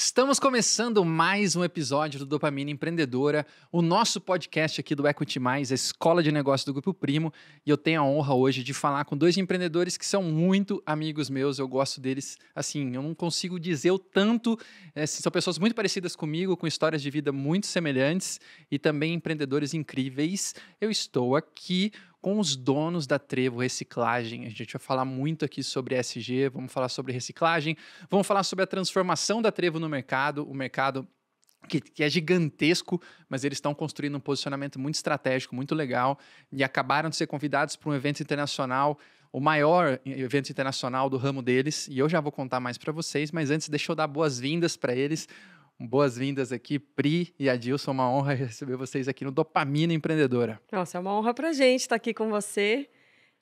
Estamos começando mais um episódio do Dopamina Empreendedora, o nosso podcast aqui do Equity Mais, a escola de negócios do Grupo Primo, e eu tenho a honra hoje de falar com dois empreendedores que são muito amigos meus, eu gosto deles, assim, eu não consigo dizer o tanto, é, são pessoas muito parecidas comigo, com histórias de vida muito semelhantes e também empreendedores incríveis. Eu estou aqui com os donos da Trevo Reciclagem. A gente vai falar muito aqui sobre SG, vamos falar sobre reciclagem, vamos falar sobre a transformação da Trevo no mercado, o mercado que, que, é gigantesco, mas eles estão construindo um posicionamento muito estratégico, muito legal, e acabaram de ser convidados para um evento internacional, o maior evento internacional do ramo deles, e eu já vou contar mais para vocês, mas antes deixa eu dar boas-vindas para eles boas-vindas aqui, Pri e Adilson. Uma honra receber vocês aqui no Dopamina Empreendedora. Nossa, é uma honra para gente estar aqui com você.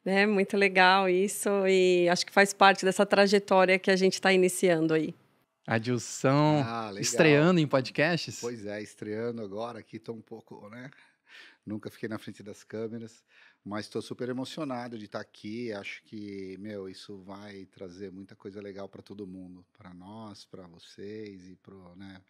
Né? Muito legal isso e acho que faz parte dessa trajetória que a gente está iniciando aí. Adilson ah, estreando em podcasts? Pois é, estreando agora aqui, estou um pouco, né? Nunca fiquei na frente das câmeras, mas estou super emocionado de estar tá aqui. Acho que, meu, isso vai trazer muita coisa legal para todo mundo, para nós, para vocês e para né,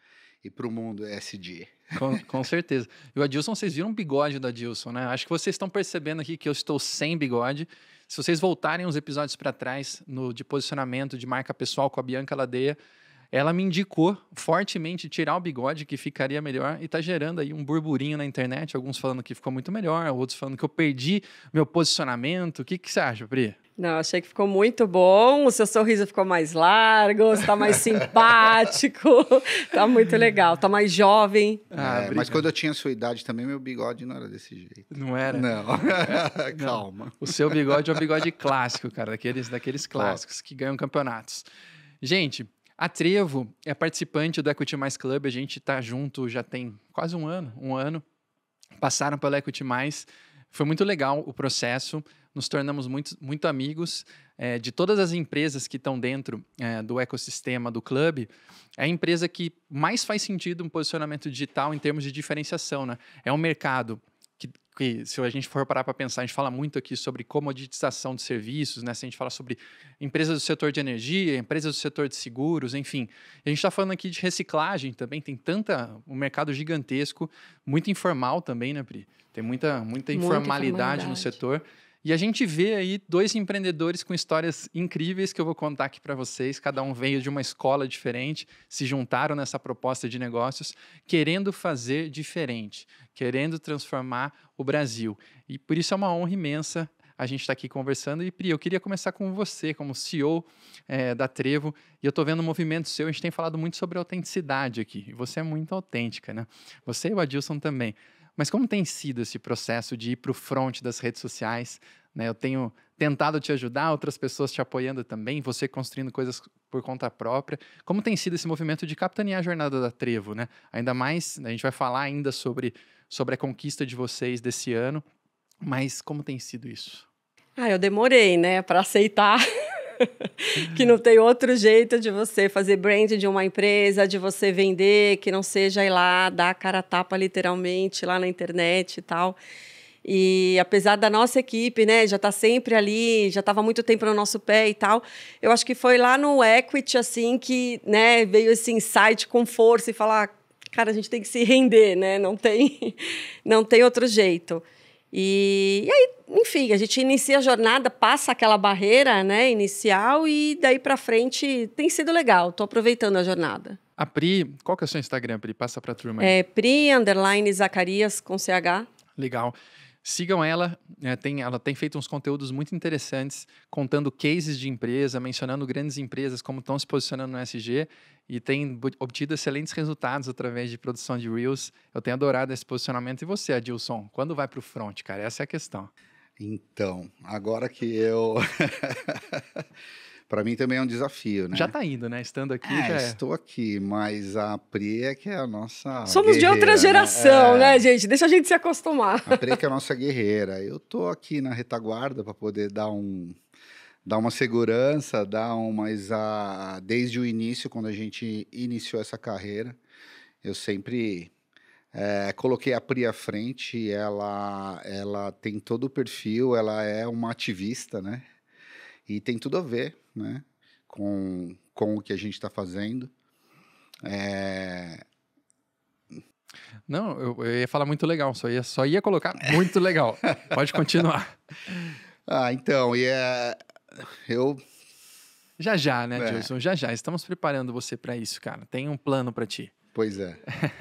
o mundo SD. Com, com certeza. E o Adilson, vocês viram o bigode da Adilson, né? Acho que vocês estão percebendo aqui que eu estou sem bigode. Se vocês voltarem uns episódios para trás no, de posicionamento de marca pessoal com a Bianca Ladeia, ela me indicou fortemente tirar o bigode, que ficaria melhor, e tá gerando aí um burburinho na internet, alguns falando que ficou muito melhor, outros falando que eu perdi meu posicionamento. O que, que você acha, Pri? Não, achei que ficou muito bom. O seu sorriso ficou mais largo, você tá mais simpático, tá muito legal, tá mais jovem. É, ah, é, mas quando eu tinha sua idade também, meu bigode não era desse jeito. Não era? Não. Calma. Não. O seu bigode é um bigode clássico, cara, daqueles, daqueles clássicos que ganham campeonatos. Gente, a Trevo é participante do Equity Mais Club, a gente está junto já tem quase um ano, um ano. Passaram pelo Equity Mais, foi muito legal o processo, nos tornamos muito, muito amigos é, de todas as empresas que estão dentro é, do ecossistema do clube. É a empresa que mais faz sentido um posicionamento digital em termos de diferenciação, né? É um mercado que, que, se a gente for parar para pensar, a gente fala muito aqui sobre comoditização de serviços, né? Se a gente fala sobre empresas do setor de energia, empresas do setor de seguros, enfim. A gente está falando aqui de reciclagem também, tem tanta. um mercado gigantesco, muito informal também, né, Pri? Tem muita, muita, muita informalidade, informalidade no setor. E a gente vê aí dois empreendedores com histórias incríveis que eu vou contar aqui para vocês. Cada um veio de uma escola diferente, se juntaram nessa proposta de negócios, querendo fazer diferente, querendo transformar o Brasil. E por isso é uma honra imensa a gente estar tá aqui conversando. E Pri, eu queria começar com você, como CEO é, da Trevo, e eu estou vendo um movimento seu, a gente tem falado muito sobre autenticidade aqui, e você é muito autêntica, né? Você e o Adilson também. Mas como tem sido esse processo de ir para o front das redes sociais? Né? Eu tenho tentado te ajudar, outras pessoas te apoiando também, você construindo coisas por conta própria. Como tem sido esse movimento de capitanear a jornada da Trevo, né? Ainda mais, a gente vai falar ainda sobre, sobre a conquista de vocês desse ano, mas como tem sido isso? Ah, eu demorei, né, para aceitar que não tem outro jeito de você fazer branding de uma empresa, de você vender, que não seja ir lá dar a cara a tapa literalmente lá na internet e tal. E apesar da nossa equipe, né, já tá sempre ali, já estava muito tempo no nosso pé e tal, eu acho que foi lá no Equity, assim, que, né, veio esse insight com força e falar, cara, a gente tem que se render, né, não tem, não tem outro jeito. E, e, aí, enfim, a gente inicia a jornada, passa aquela barreira né, inicial e daí para frente tem sido legal. Estou aproveitando a jornada. A Pri, qual que é o seu Instagram, Pri? Passa para a turma aí. É Pri, underline Zacarias, com CH. Legal. Sigam ela, é, tem, ela tem feito uns conteúdos muito interessantes, contando cases de empresa, mencionando grandes empresas, como estão se posicionando no SG, e tem obtido excelentes resultados através de produção de Reels. Eu tenho adorado esse posicionamento. E você, Adilson, quando vai para o front, cara? Essa é a questão. Então, agora que eu. para mim também é um desafio, né? Já está indo, né? Estando aqui. É, já... É. Estou aqui, mas a Pri é que é a nossa. Somos de outra né? geração, né? É... né, gente? Deixa a gente se acostumar. A Pri é que é a nossa guerreira. Eu estou aqui na retaguarda para poder dar um dar uma segurança, dar um, mas a, desde o início, quando a gente iniciou essa carreira, eu sempre é, coloquei a Pri à frente, ela, ela tem todo o perfil, ela é uma ativista, né? E tem tudo a ver né, com, com o que a gente está fazendo. É... Não, eu, eu, ia falar muito legal, só ia, só ia colocar muito legal. Pode continuar. ah, então, e yeah, é, eu. Já já, né, é. Gilson? Já já. Estamos preparando você para isso, cara. Tem um plano para ti. Pois é.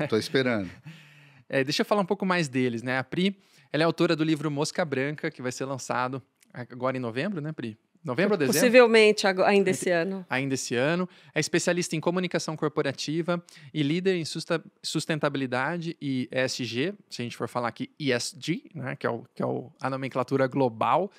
Tô esperando. é, deixa eu falar um pouco mais deles, né? A Pri, ela é autora do livro Mosca Branca, que vai ser lançado agora em novembro, né, Pri? Novembro ou dezembro? Possivelmente ainda esse ano. Ainda esse ano. É especialista em comunicação corporativa e líder em sustentabilidade e ESG, se a gente for falar aqui ESG, né, que é, o, que é o, a nomenclatura global.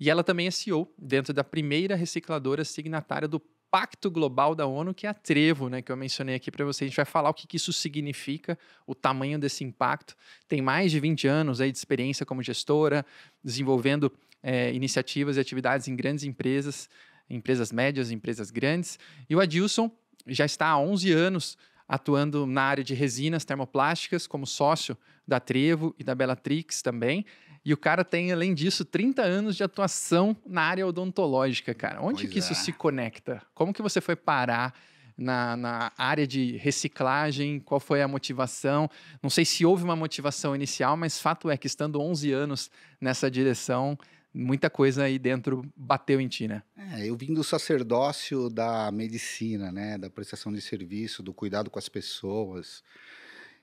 E ela também é CEO dentro da primeira recicladora signatária do Pacto Global da ONU, que é a Trevo, né, que eu mencionei aqui para você. A gente vai falar o que, que, isso significa, o tamanho desse impacto. Tem mais de 20 anos aí de experiência como gestora, desenvolvendo é, iniciativas e atividades em grandes empresas, empresas médias, empresas grandes. E o Adilson já está há 11 anos atuando na área de resinas termoplásticas como sócio da Trevo e da Bellatrix também. E o cara tem, além disso, 30 anos de atuação na área odontológica, cara. Onde pois que isso é. se conecta? Como que você foi parar na, na, área de reciclagem? Qual foi a motivação? Não sei se houve uma motivação inicial, mas fato é que estando 11 anos nessa direção, muita coisa aí dentro bateu em ti, né? É, eu vim do sacerdócio da medicina, né? Da prestação de serviço, do cuidado com as pessoas.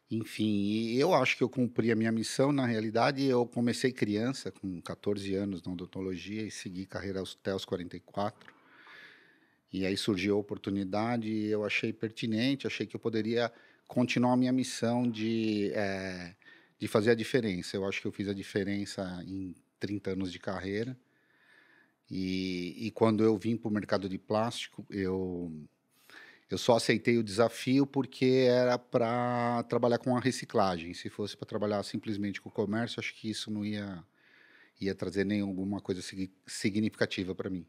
Enfim, eu acho que eu cumpri a minha missão. Na realidade, eu comecei criança, com 14 anos na odontologia, e segui carreira até os 44. E aí surgiu a oportunidade e eu achei pertinente, achei que eu poderia continuar a minha missão de, é, de fazer a diferença. Eu acho que eu fiz a diferença em 30 anos de carreira. E, e quando eu vim para o mercado de plástico, eu, eu só aceitei o desafio porque era para trabalhar com a reciclagem. Se fosse para trabalhar simplesmente com o comércio, acho que isso não ia, ia trazer nenhuma coisa significativa para mim.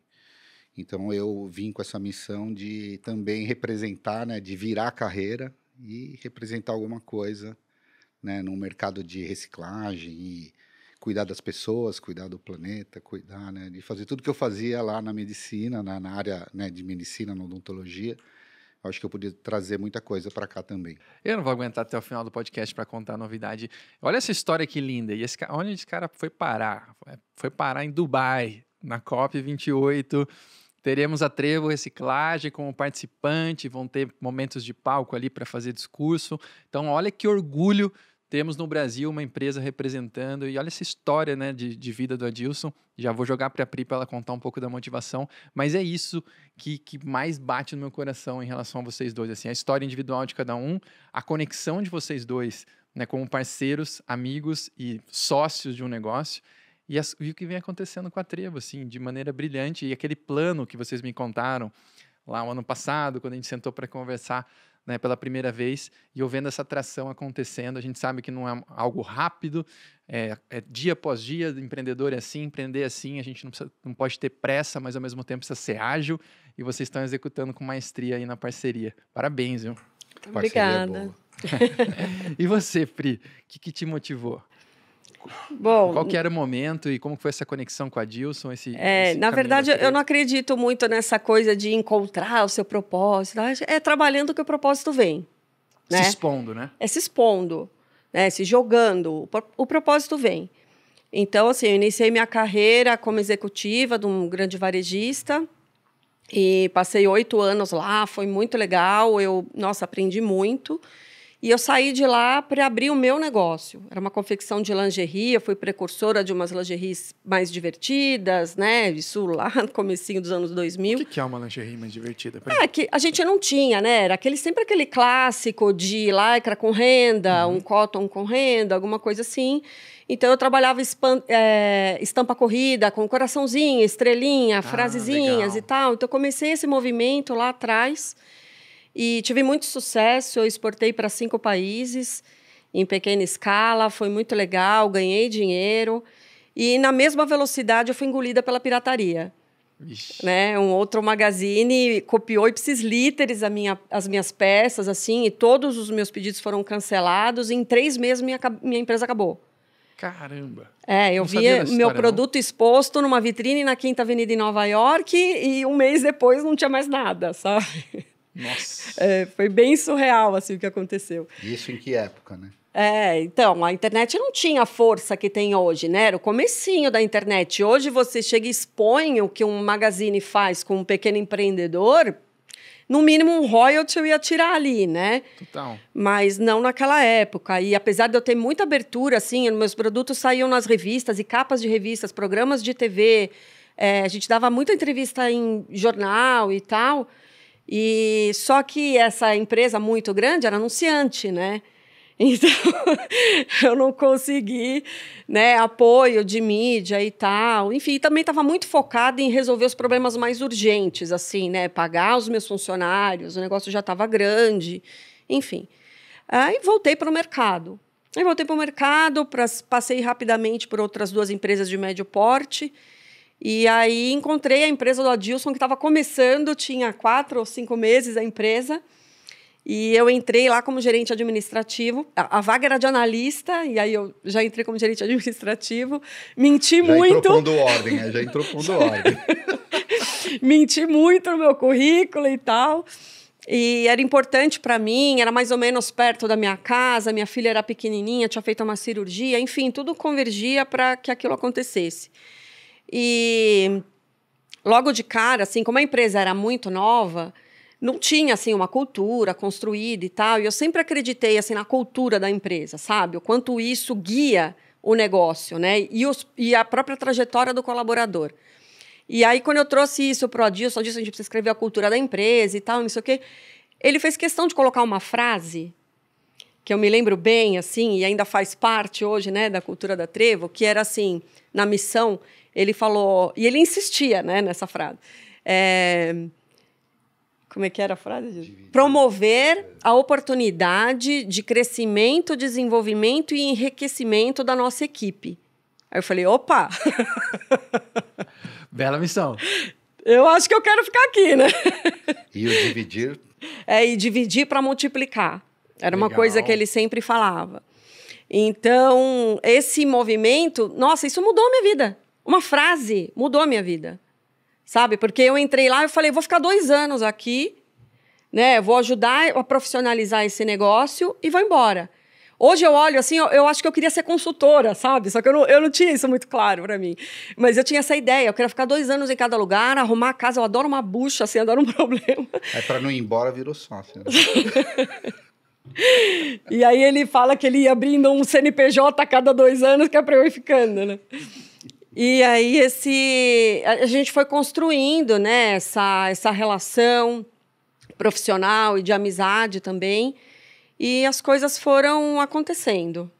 Então eu vim com essa missão de também representar, né, de virar a carreira e representar alguma coisa né, no mercado de reciclagem e cuidar das pessoas, cuidar do planeta, cuidar, né, de fazer tudo que eu fazia lá na medicina, na, na área né, de medicina, na odontologia. acho que eu podia trazer muita coisa para cá também. Eu não vou aguentar até o final do podcast para contar a novidade. Olha essa história que linda. E esse, onde esse cara foi parar? É, foi parar em Dubai, na COP28. Teremos a Trevo Reciclagem como participante, vão ter momentos de palco ali para fazer discurso. Então, olha que orgulho temos no Brasil uma empresa representando, e olha essa história né, de, de vida do Adilson. Já vou jogar para a Pri para ela contar um pouco da motivação, mas é isso que, que mais bate no meu coração em relação a vocês dois. assim A história individual de cada um, a conexão de vocês dois né, como parceiros, amigos e sócios de um negócio. E, as, e o que vem acontecendo com a Trevo, assim, de maneira brilhante. E aquele plano que vocês me contaram lá o ano passado, quando a gente sentou para conversar né, pela primeira vez e eu vendo essa atração acontecendo. A gente sabe que não é algo rápido, é, é dia após dia, empreendedor é assim, empreender é assim, a gente não, precisa, não pode ter pressa, mas ao mesmo tempo precisa ser ágil e vocês estão executando com maestria aí na parceria. Parabéns, viu? Obrigada. É e você, Pri, o que, que te motivou? Bom, qual que era o momento e como foi essa conexão com a Dilson? Esse, é, esse na verdade, eu não acredito muito nessa coisa de encontrar o seu propósito. É trabalhando que o propósito vem. Se né? expondo, né? É se expondo, né? se jogando. O propósito vem. Então, assim, eu iniciei minha carreira como executiva de um grande varejista e passei oito anos lá. Foi muito legal. Eu, nossa, aprendi muito. E eu saí de lá para abrir o meu negócio. Era uma confecção de lingerie, eu fui precursora de umas lingeries mais divertidas, né? Isso lá no comecinho dos anos 2000. O que é uma lingerie mais divertida? É, que a gente não tinha, né? Era aquele, sempre aquele clássico de lycra com renda, uhum. um cotton com renda, alguma coisa assim. Então eu trabalhava espan, é, estampa corrida com coraçãozinho, estrelinha, ah, frasezinhas legal. e tal. Então eu comecei esse movimento lá atrás e tive muito sucesso, eu exportei para cinco países em pequena escala, foi muito legal, ganhei dinheiro. E na mesma velocidade eu fui engolida pela pirataria. Né? Um outro magazine copiou ipsis literis a minha, as minhas peças, assim, e todos os meus pedidos foram cancelados. em três meses, minha, minha empresa acabou. Caramba! É, eu via meu produto não. exposto numa vitrine na Quinta Avenida em Nova York e um mês depois não tinha mais nada, sabe? Nossa. É, foi bem surreal assim o que aconteceu. Isso em que época, né? É, então, a internet não tinha a força que tem hoje, né? Era o comecinho da internet. Hoje você chega e expõe o que um magazine faz com um pequeno empreendedor, no mínimo um royalty eu ia tirar ali, né? Total. Mas não naquela época. E apesar de eu ter muita abertura, assim, meus produtos saíam nas revistas e capas de revistas, programas de TV, é, a gente dava muita entrevista em jornal e tal e só que essa empresa muito grande era anunciante, né? Então, eu não consegui né, apoio de mídia e tal. Enfim, também estava muito focada em resolver os problemas mais urgentes, assim, né? Pagar os meus funcionários, o negócio já estava grande, enfim. Aí voltei para o mercado. Aí voltei para o mercado, pra, passei rapidamente por outras duas empresas de médio porte. E aí encontrei a empresa do Adilson, que estava começando, tinha quatro ou cinco meses a empresa. E eu entrei lá como gerente administrativo. A, a vaga era de analista, e aí eu já entrei como gerente administrativo. Menti já muito. Entrou pondo ordem, né? já entrou pondo ordem. Menti muito no meu currículo e tal. E era importante para mim, era mais ou menos perto da minha casa, minha filha era pequenininha, tinha feito uma cirurgia, enfim, tudo convergia para que aquilo acontecesse. E logo de cara, assim, como a empresa era muito nova, não tinha assim uma cultura construída e tal. E eu sempre acreditei assim na cultura da empresa, sabe? O quanto isso guia o negócio, né? E, os, e a própria trajetória do colaborador. E aí, quando eu trouxe isso para o Adil, só disse a gente precisa escrever a cultura da empresa e tal, não sei o quê. Ele fez questão de colocar uma frase que eu me lembro bem, assim, e ainda faz parte hoje, né, da cultura da Trevo, que era assim, na missão, ele falou, e ele insistia né, nessa frase. É, como é que era a frase? Promover a oportunidade de crescimento, desenvolvimento e enriquecimento da nossa equipe. Aí eu falei, opa! Bela missão. Eu acho que eu quero ficar aqui, né? E o dividir? É, e dividir para multiplicar. Era Legal. uma coisa que ele sempre falava. Então, esse movimento, nossa, isso mudou a minha vida. Uma frase mudou a minha vida, sabe? Porque eu entrei lá e falei, vou ficar dois anos aqui, né? Vou ajudar a profissionalizar esse negócio e vou embora. Hoje eu olho assim, eu, eu, acho que eu queria ser consultora, sabe? Só que eu não, eu não tinha isso muito claro para mim. Mas eu tinha essa ideia, eu queria ficar dois anos em cada lugar, arrumar a casa, eu adoro uma bucha, assim, adoro um problema. É para não ir embora, virou sócio. Né? e aí ele fala que ele ia abrindo um CNPJ a cada dois anos, que é para eu ir ficando, né? E aí esse a gente foi construindo, né, essa essa relação profissional e de amizade também. E as coisas foram acontecendo.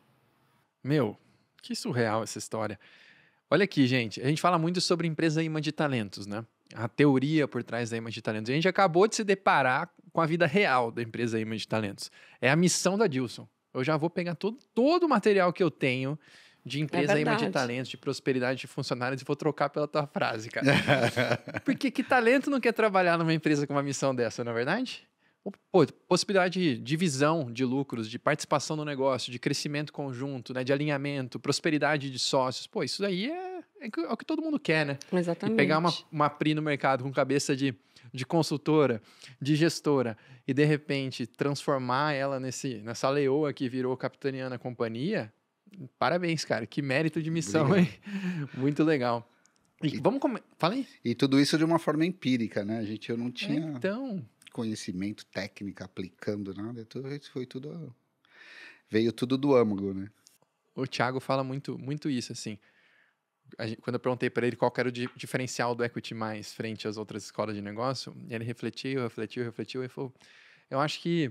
Meu, que surreal essa história. Olha aqui, gente, a gente fala muito sobre empresa imã de talentos, né? A teoria por trás da imã de talentos. A gente acabou de se deparar com a vida real da empresa imã de talentos. É a missão da Dilson. Eu já vou pegar todo, todo o material que eu tenho de é empresa é aí, de talentos, de prosperidade de funcionários, e vou trocar pela tua frase, cara. Porque que talento não quer trabalhar numa empresa com uma missão dessa, não é verdade? Pô, possibilidade de visão de lucros, de participação no negócio, de crescimento conjunto, né, de alinhamento, prosperidade de sócios. Pô, isso aí é, é, é o que todo mundo quer, né? Exatamente. E pegar uma, uma PRI no mercado com cabeça de, de consultora, de gestora, e de repente transformar ela nesse, nessa leoa que virou a companhia, Parabéns, cara. Que mérito de missão, Obrigado. hein? Muito legal. E, e vamos comer. Fala aí. E tudo isso de uma forma empírica, né? A gente eu não tinha então... conhecimento, técnico aplicando nada. É tudo, foi tudo. Veio tudo do âmago, né? O Thiago fala muito, muito isso, assim. Gente, quando eu perguntei para ele qual era o di diferencial do Equity Mais frente às outras escolas de negócio, ele refletiu, refletiu, refletiu e falou: Eu acho que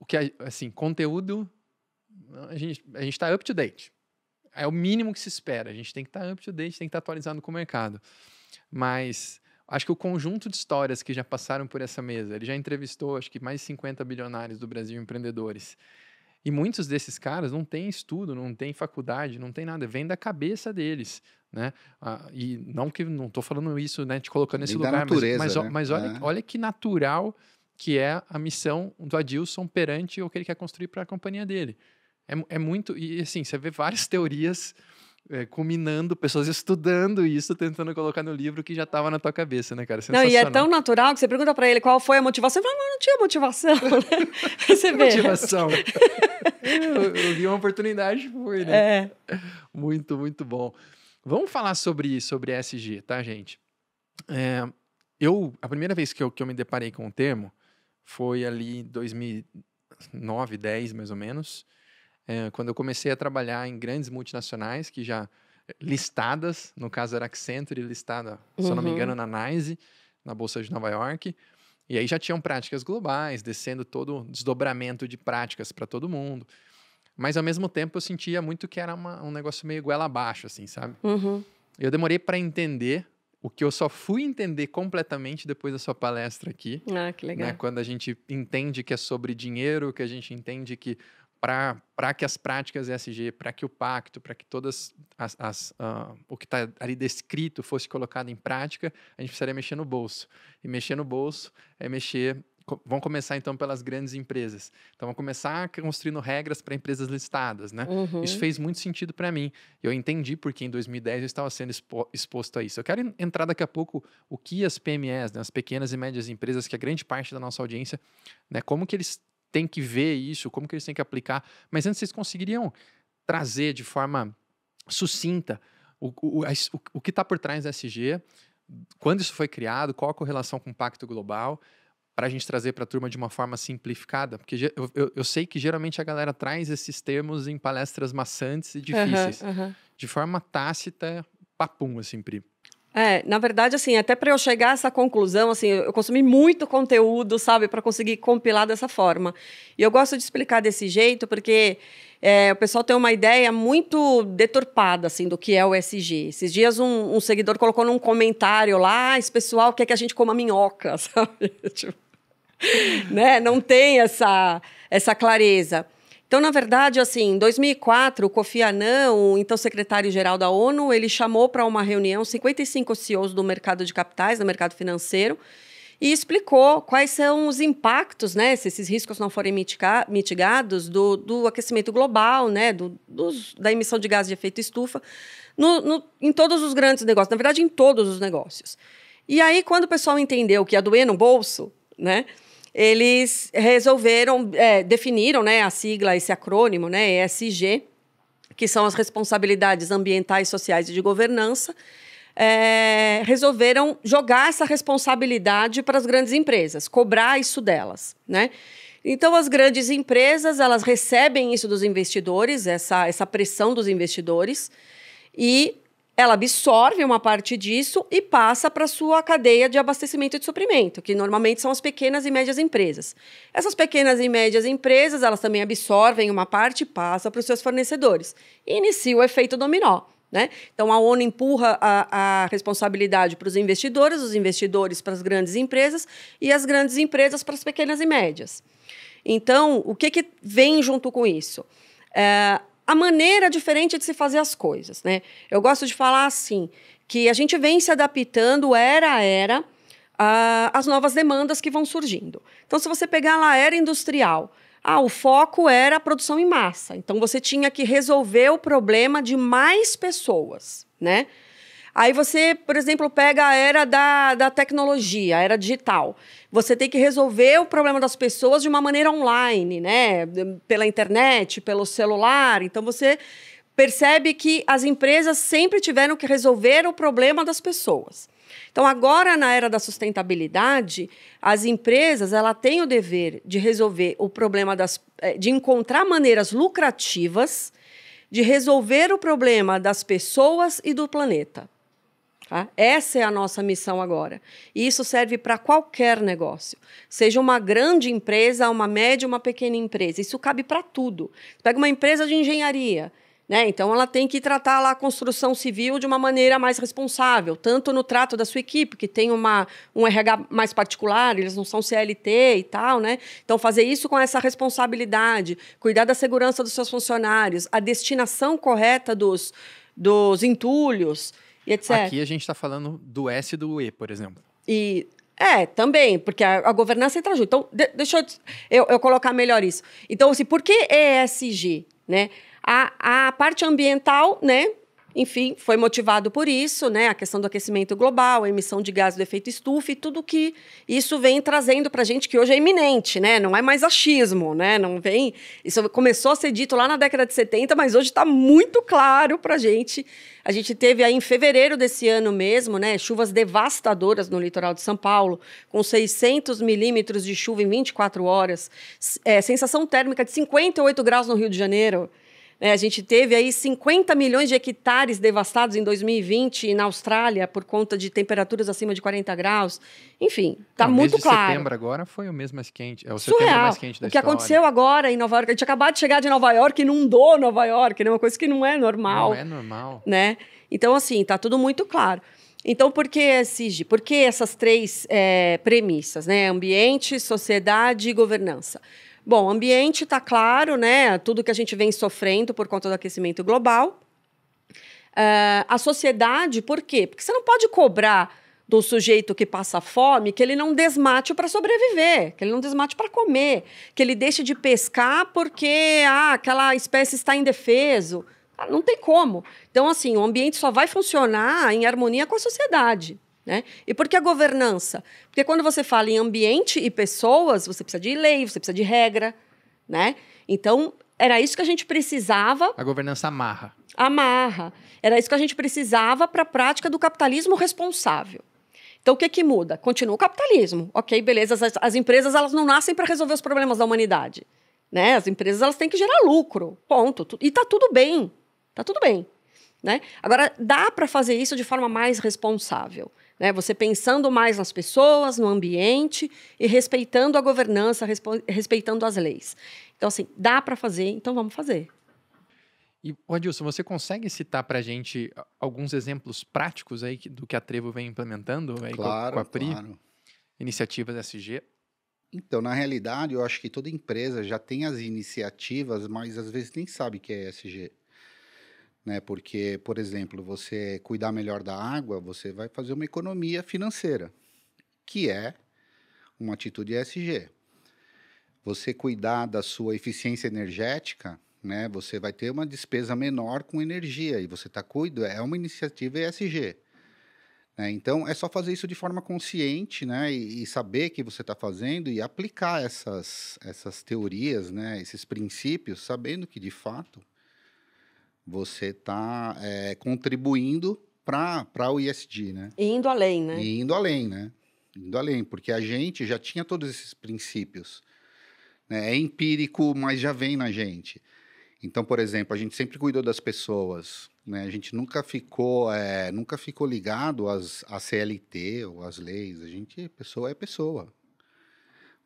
o que, assim, conteúdo a gente a está up to date. É o mínimo que se espera. A gente tem que estar tá up to date, tem que estar tá atualizado com o mercado. Mas acho que o conjunto de histórias que já passaram por essa mesa, ele já entrevistou acho que mais de 50 bilionários do Brasil empreendedores. E muitos desses caras não têm estudo, não têm faculdade, não tem nada, vem da cabeça deles, né? Ah, e não que não estou falando isso, né, te colocando nesse lugar, natureza, mas, mas, né? mas olha, é. olha que natural que é a missão do Adilson perante o que ele quer construir para a companhia dele é, é muito. E assim, você vê várias teorias é, culminando, pessoas estudando isso, tentando colocar no livro que já estava na tua cabeça, né, cara? Não, e é tão natural que você pergunta para ele qual foi a motivação. Ele fala, não, não tinha motivação, né? Você vê. Motivação. eu, eu, vi uma oportunidade, foi, né? É. Muito, muito bom. Vamos falar sobre, sobre SG, tá, gente? É, eu, a primeira vez que eu, que eu me deparei com o termo foi ali em 2009, 10, mais ou menos. É, quando eu comecei a trabalhar em grandes multinacionais que já eh, listadas, no caso era Accenture listada, uhum. se eu não me uhum. engano, na NYSE na bolsa de Nova York, e aí já tinham práticas globais, descendo todo o desdobramento de práticas para todo mundo. Mas ao mesmo tempo eu sentia muito que era uma, um negócio meio goela abaixo, assim, sabe? Uhum. Eu demorei para entender o que eu só fui entender completamente depois da sua palestra aqui. Ah, que né? legal. Né? Quando a gente entende que é sobre dinheiro, que a gente entende que para que as práticas ESG, para que o pacto, para que todas as, as uh, o que está ali descrito fosse colocado em prática, a gente precisaria mexer no bolso. E mexer no bolso é mexer. vão começar então pelas grandes empresas. Então vão começar construindo regras para empresas listadas, né? Uhum. Isso fez muito sentido para mim. Eu entendi porque em 2010 eu estava sendo expo exposto a isso. Eu quero entrar daqui a pouco o que as PMEs, né, as pequenas e médias empresas, que é grande parte da nossa audiência, né, como que eles tem que ver isso, como que eles têm que aplicar. Mas antes vocês conseguiriam trazer de forma sucinta o, o, o, o que está por trás da SG, quando isso foi criado, qual a correlação com o Pacto Global, para a gente trazer para a turma de uma forma simplificada? Porque eu, eu, eu, sei que geralmente a galera traz esses termos em palestras maçantes e difíceis, uhum, uhum. de forma tácita, papum, assim, Pri. É, na verdade, assim, até para eu chegar a essa conclusão, assim, eu consumi muito conteúdo, sabe, para conseguir compilar dessa forma. E eu gosto de explicar desse jeito porque é, o pessoal tem uma ideia muito deturpada, assim, do que é o SG. Esses dias um, um seguidor colocou num comentário lá, ah, esse pessoal quer que a gente coma minhoca, sabe? tipo, né? Não tem essa, essa clareza. Então, na verdade, assim, em 2004, o Kofi Annan, o então secretário-geral da ONU, ele chamou para uma reunião 55 CEOs do mercado de capitais, do mercado financeiro, e explicou quais são os impactos, né, se esses riscos não forem mitigados, do, do, aquecimento global, né, do, dos, da emissão de gases de efeito estufa, no, no, em todos os grandes negócios, na verdade, em todos os negócios. E aí, quando o pessoal entendeu que ia doer no bolso, né, eles resolveram, é, definiram né, a sigla, esse acrônimo, né, ESG, que são as responsabilidades ambientais, sociais e de governança, é, resolveram jogar essa responsabilidade para as grandes empresas, cobrar isso delas, né? Então, as grandes empresas, elas recebem isso dos investidores, essa, essa pressão dos investidores, e ela absorve uma parte disso e passa para sua cadeia de abastecimento e de suprimento, que normalmente são as pequenas e médias empresas. Essas pequenas e médias empresas, elas também absorvem uma parte e passa para os seus fornecedores. E inicia o efeito dominó. Né? Então, a ONU empurra a, a responsabilidade para os investidores, os investidores para as grandes empresas e as grandes empresas para as pequenas e médias. Então, o que, que vem junto com isso? É, a maneira diferente de se fazer as coisas, né? Eu gosto de falar assim, que a gente vem se adaptando era a era as novas demandas que vão surgindo. Então, se você pegar lá a era industrial, ah, o foco era a produção em massa. Então, você tinha que resolver o problema de mais pessoas, né? Aí você, por exemplo, pega a era da, da tecnologia, a era digital. Você tem que resolver o problema das pessoas de uma maneira online, né? Pela internet, pelo celular. Então você percebe que as empresas sempre tiveram que resolver o problema das pessoas. Então, agora, na era da sustentabilidade, as empresas ela têm o dever de resolver o problema das. Eh, de encontrar maneiras lucrativas de resolver o problema das pessoas e do planeta. Tá? Essa é a nossa missão agora. E isso serve para qualquer negócio, seja uma grande empresa, uma média, uma pequena empresa. Isso cabe para tudo. pega uma empresa de engenharia. Né? Então, ela tem que tratar lá a construção civil de uma maneira mais responsável, tanto no trato da sua equipe, que tem uma, um RH mais particular, eles não são CLT e tal. Né? Então, fazer isso com essa responsabilidade, cuidar da segurança dos seus funcionários, a destinação correta dos, dos entulhos e etc. Aqui a gente está falando do S e do E, por exemplo. E é, também, porque a, a governança entra junto. Então, de, deixa eu, eu, eu, colocar melhor isso. Então, assim, por que ESG? Né? A, a parte ambiental, né? Enfim, foi motivado por isso, né? A questão do aquecimento global, a emissão de gás do efeito estufa e tudo que isso vem trazendo para a gente, que hoje é iminente, né? Não é mais achismo, né? Não vem. Isso começou a ser dito lá na década de 70, mas hoje está muito claro para a gente. A gente teve aí em fevereiro desse ano mesmo, né? Chuvas devastadoras no litoral de São Paulo, com 600 milímetros de chuva em 24 horas, é, sensação térmica de 58 graus no Rio de Janeiro. Né, a gente teve aí 50 milhões de hectares devastados em 2020 na Austrália por conta de temperaturas acima de 40 graus. Enfim, tá muito claro. setembro agora foi o mês mais quente. É o setembro mais quente da O que história. aconteceu agora em Nova York, a gente acabou de chegar de Nova York, inundou Nova York, né? Uma coisa que não é normal. Não é normal. Né? Então, assim, tá tudo muito claro. Então, por que SIG? Por que essas três é, premissas, né? Ambiente, sociedade e governança. Bom, ambiente está claro, né? Tudo que a gente vem sofrendo por conta do aquecimento global. Uh, a sociedade, por quê? Porque você não pode cobrar do sujeito que passa fome que ele não desmate para sobreviver, que ele não desmate para comer, que ele deixe de pescar porque ah, aquela espécie está indefeso. defeso ah, não tem como. Então, assim, o ambiente só vai funcionar em harmonia com a sociedade. Né? E por que a governança? Porque quando você fala em ambiente e pessoas, você precisa de lei, você precisa de regra. Né? Então, era isso que a gente precisava. A governança amarra. Amarra. Era isso que a gente precisava para a prática do capitalismo responsável. Então, o que, que muda? Continua o capitalismo. Ok, beleza. As, as empresas elas não nascem para resolver os problemas da humanidade. Né? As empresas elas têm que gerar lucro. Ponto. E está tudo bem. Tá tudo bem. Né? Agora, dá para fazer isso de forma mais responsável. Né? Você pensando mais nas pessoas, no ambiente e respeitando a governança, respeitando as leis. Então, assim, dá para fazer, então vamos fazer. E, Adilson, você consegue citar para a gente alguns exemplos práticos aí do que a Trevo vem implementando aí claro, com a PRI? Claro. Iniciativas SG? Então, na realidade, eu acho que toda empresa já tem as iniciativas, mas às vezes nem sabe que é SG né? Porque, por exemplo, você cuidar melhor da água, você vai fazer uma economia financeira, que é uma atitude ESG. Você cuidar da sua eficiência energética, né? Você vai ter uma despesa menor com energia e você está cuidando. É uma iniciativa ESG. Né. Então é só fazer isso de forma consciente, né? E, e saber que você está fazendo e aplicar essas essas teorias, né? Esses princípios, sabendo que de fato você está é, contribuindo para o ISD, né? E indo além, né? E indo além, né? Indo além, porque a gente já tinha todos esses princípios. Né? É empírico, mas já vem na gente. Então, por exemplo, a gente sempre cuidou das pessoas, né? A gente nunca ficou, é, nunca ficou ligado às, à CLT ou às leis. A gente, pessoa é pessoa.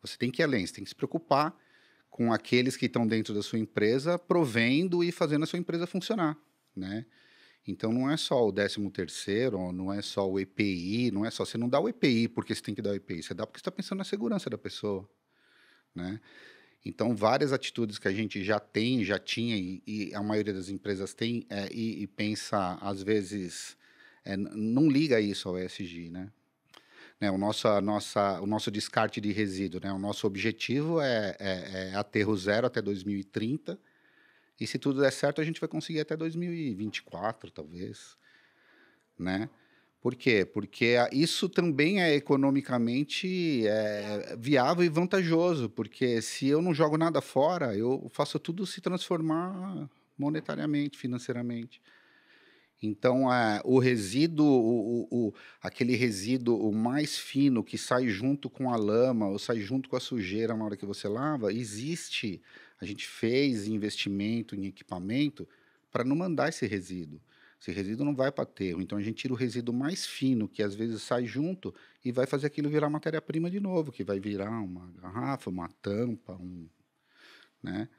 Você tem que ir além, você tem que se preocupar com aqueles que estão dentro da sua empresa, provendo e fazendo a sua empresa funcionar, né? Então não é só o 13 terceiro, não é só o EPI, não é só você não dá o EPI porque você tem que dar o EPI, você dá porque está pensando na segurança da pessoa, né? Então várias atitudes que a gente já tem, já tinha e, e a maioria das empresas tem é, e, e, pensa às vezes é, não liga isso ao ESG, né? Né? O, nosso, a nossa, o nosso descarte de resíduo, né? o nosso objetivo é, é, é aterro zero até 2030. E se tudo der certo, a gente vai conseguir até 2024, talvez. Né? Por quê? Porque isso também é economicamente é, viável e vantajoso, porque se eu não jogo nada fora, eu faço tudo se transformar monetariamente, financeiramente. Então, é, o resíduo, o, o, o, aquele resíduo mais fino que sai junto com a lama ou sai junto com a sujeira na hora que você lava, existe. A gente fez investimento em equipamento para não mandar esse resíduo. Esse resíduo não vai para aterro. Então, a gente tira o resíduo mais fino, que às vezes sai junto, e vai fazer aquilo virar matéria-prima de novo, que vai virar uma garrafa, uma tampa, um, né?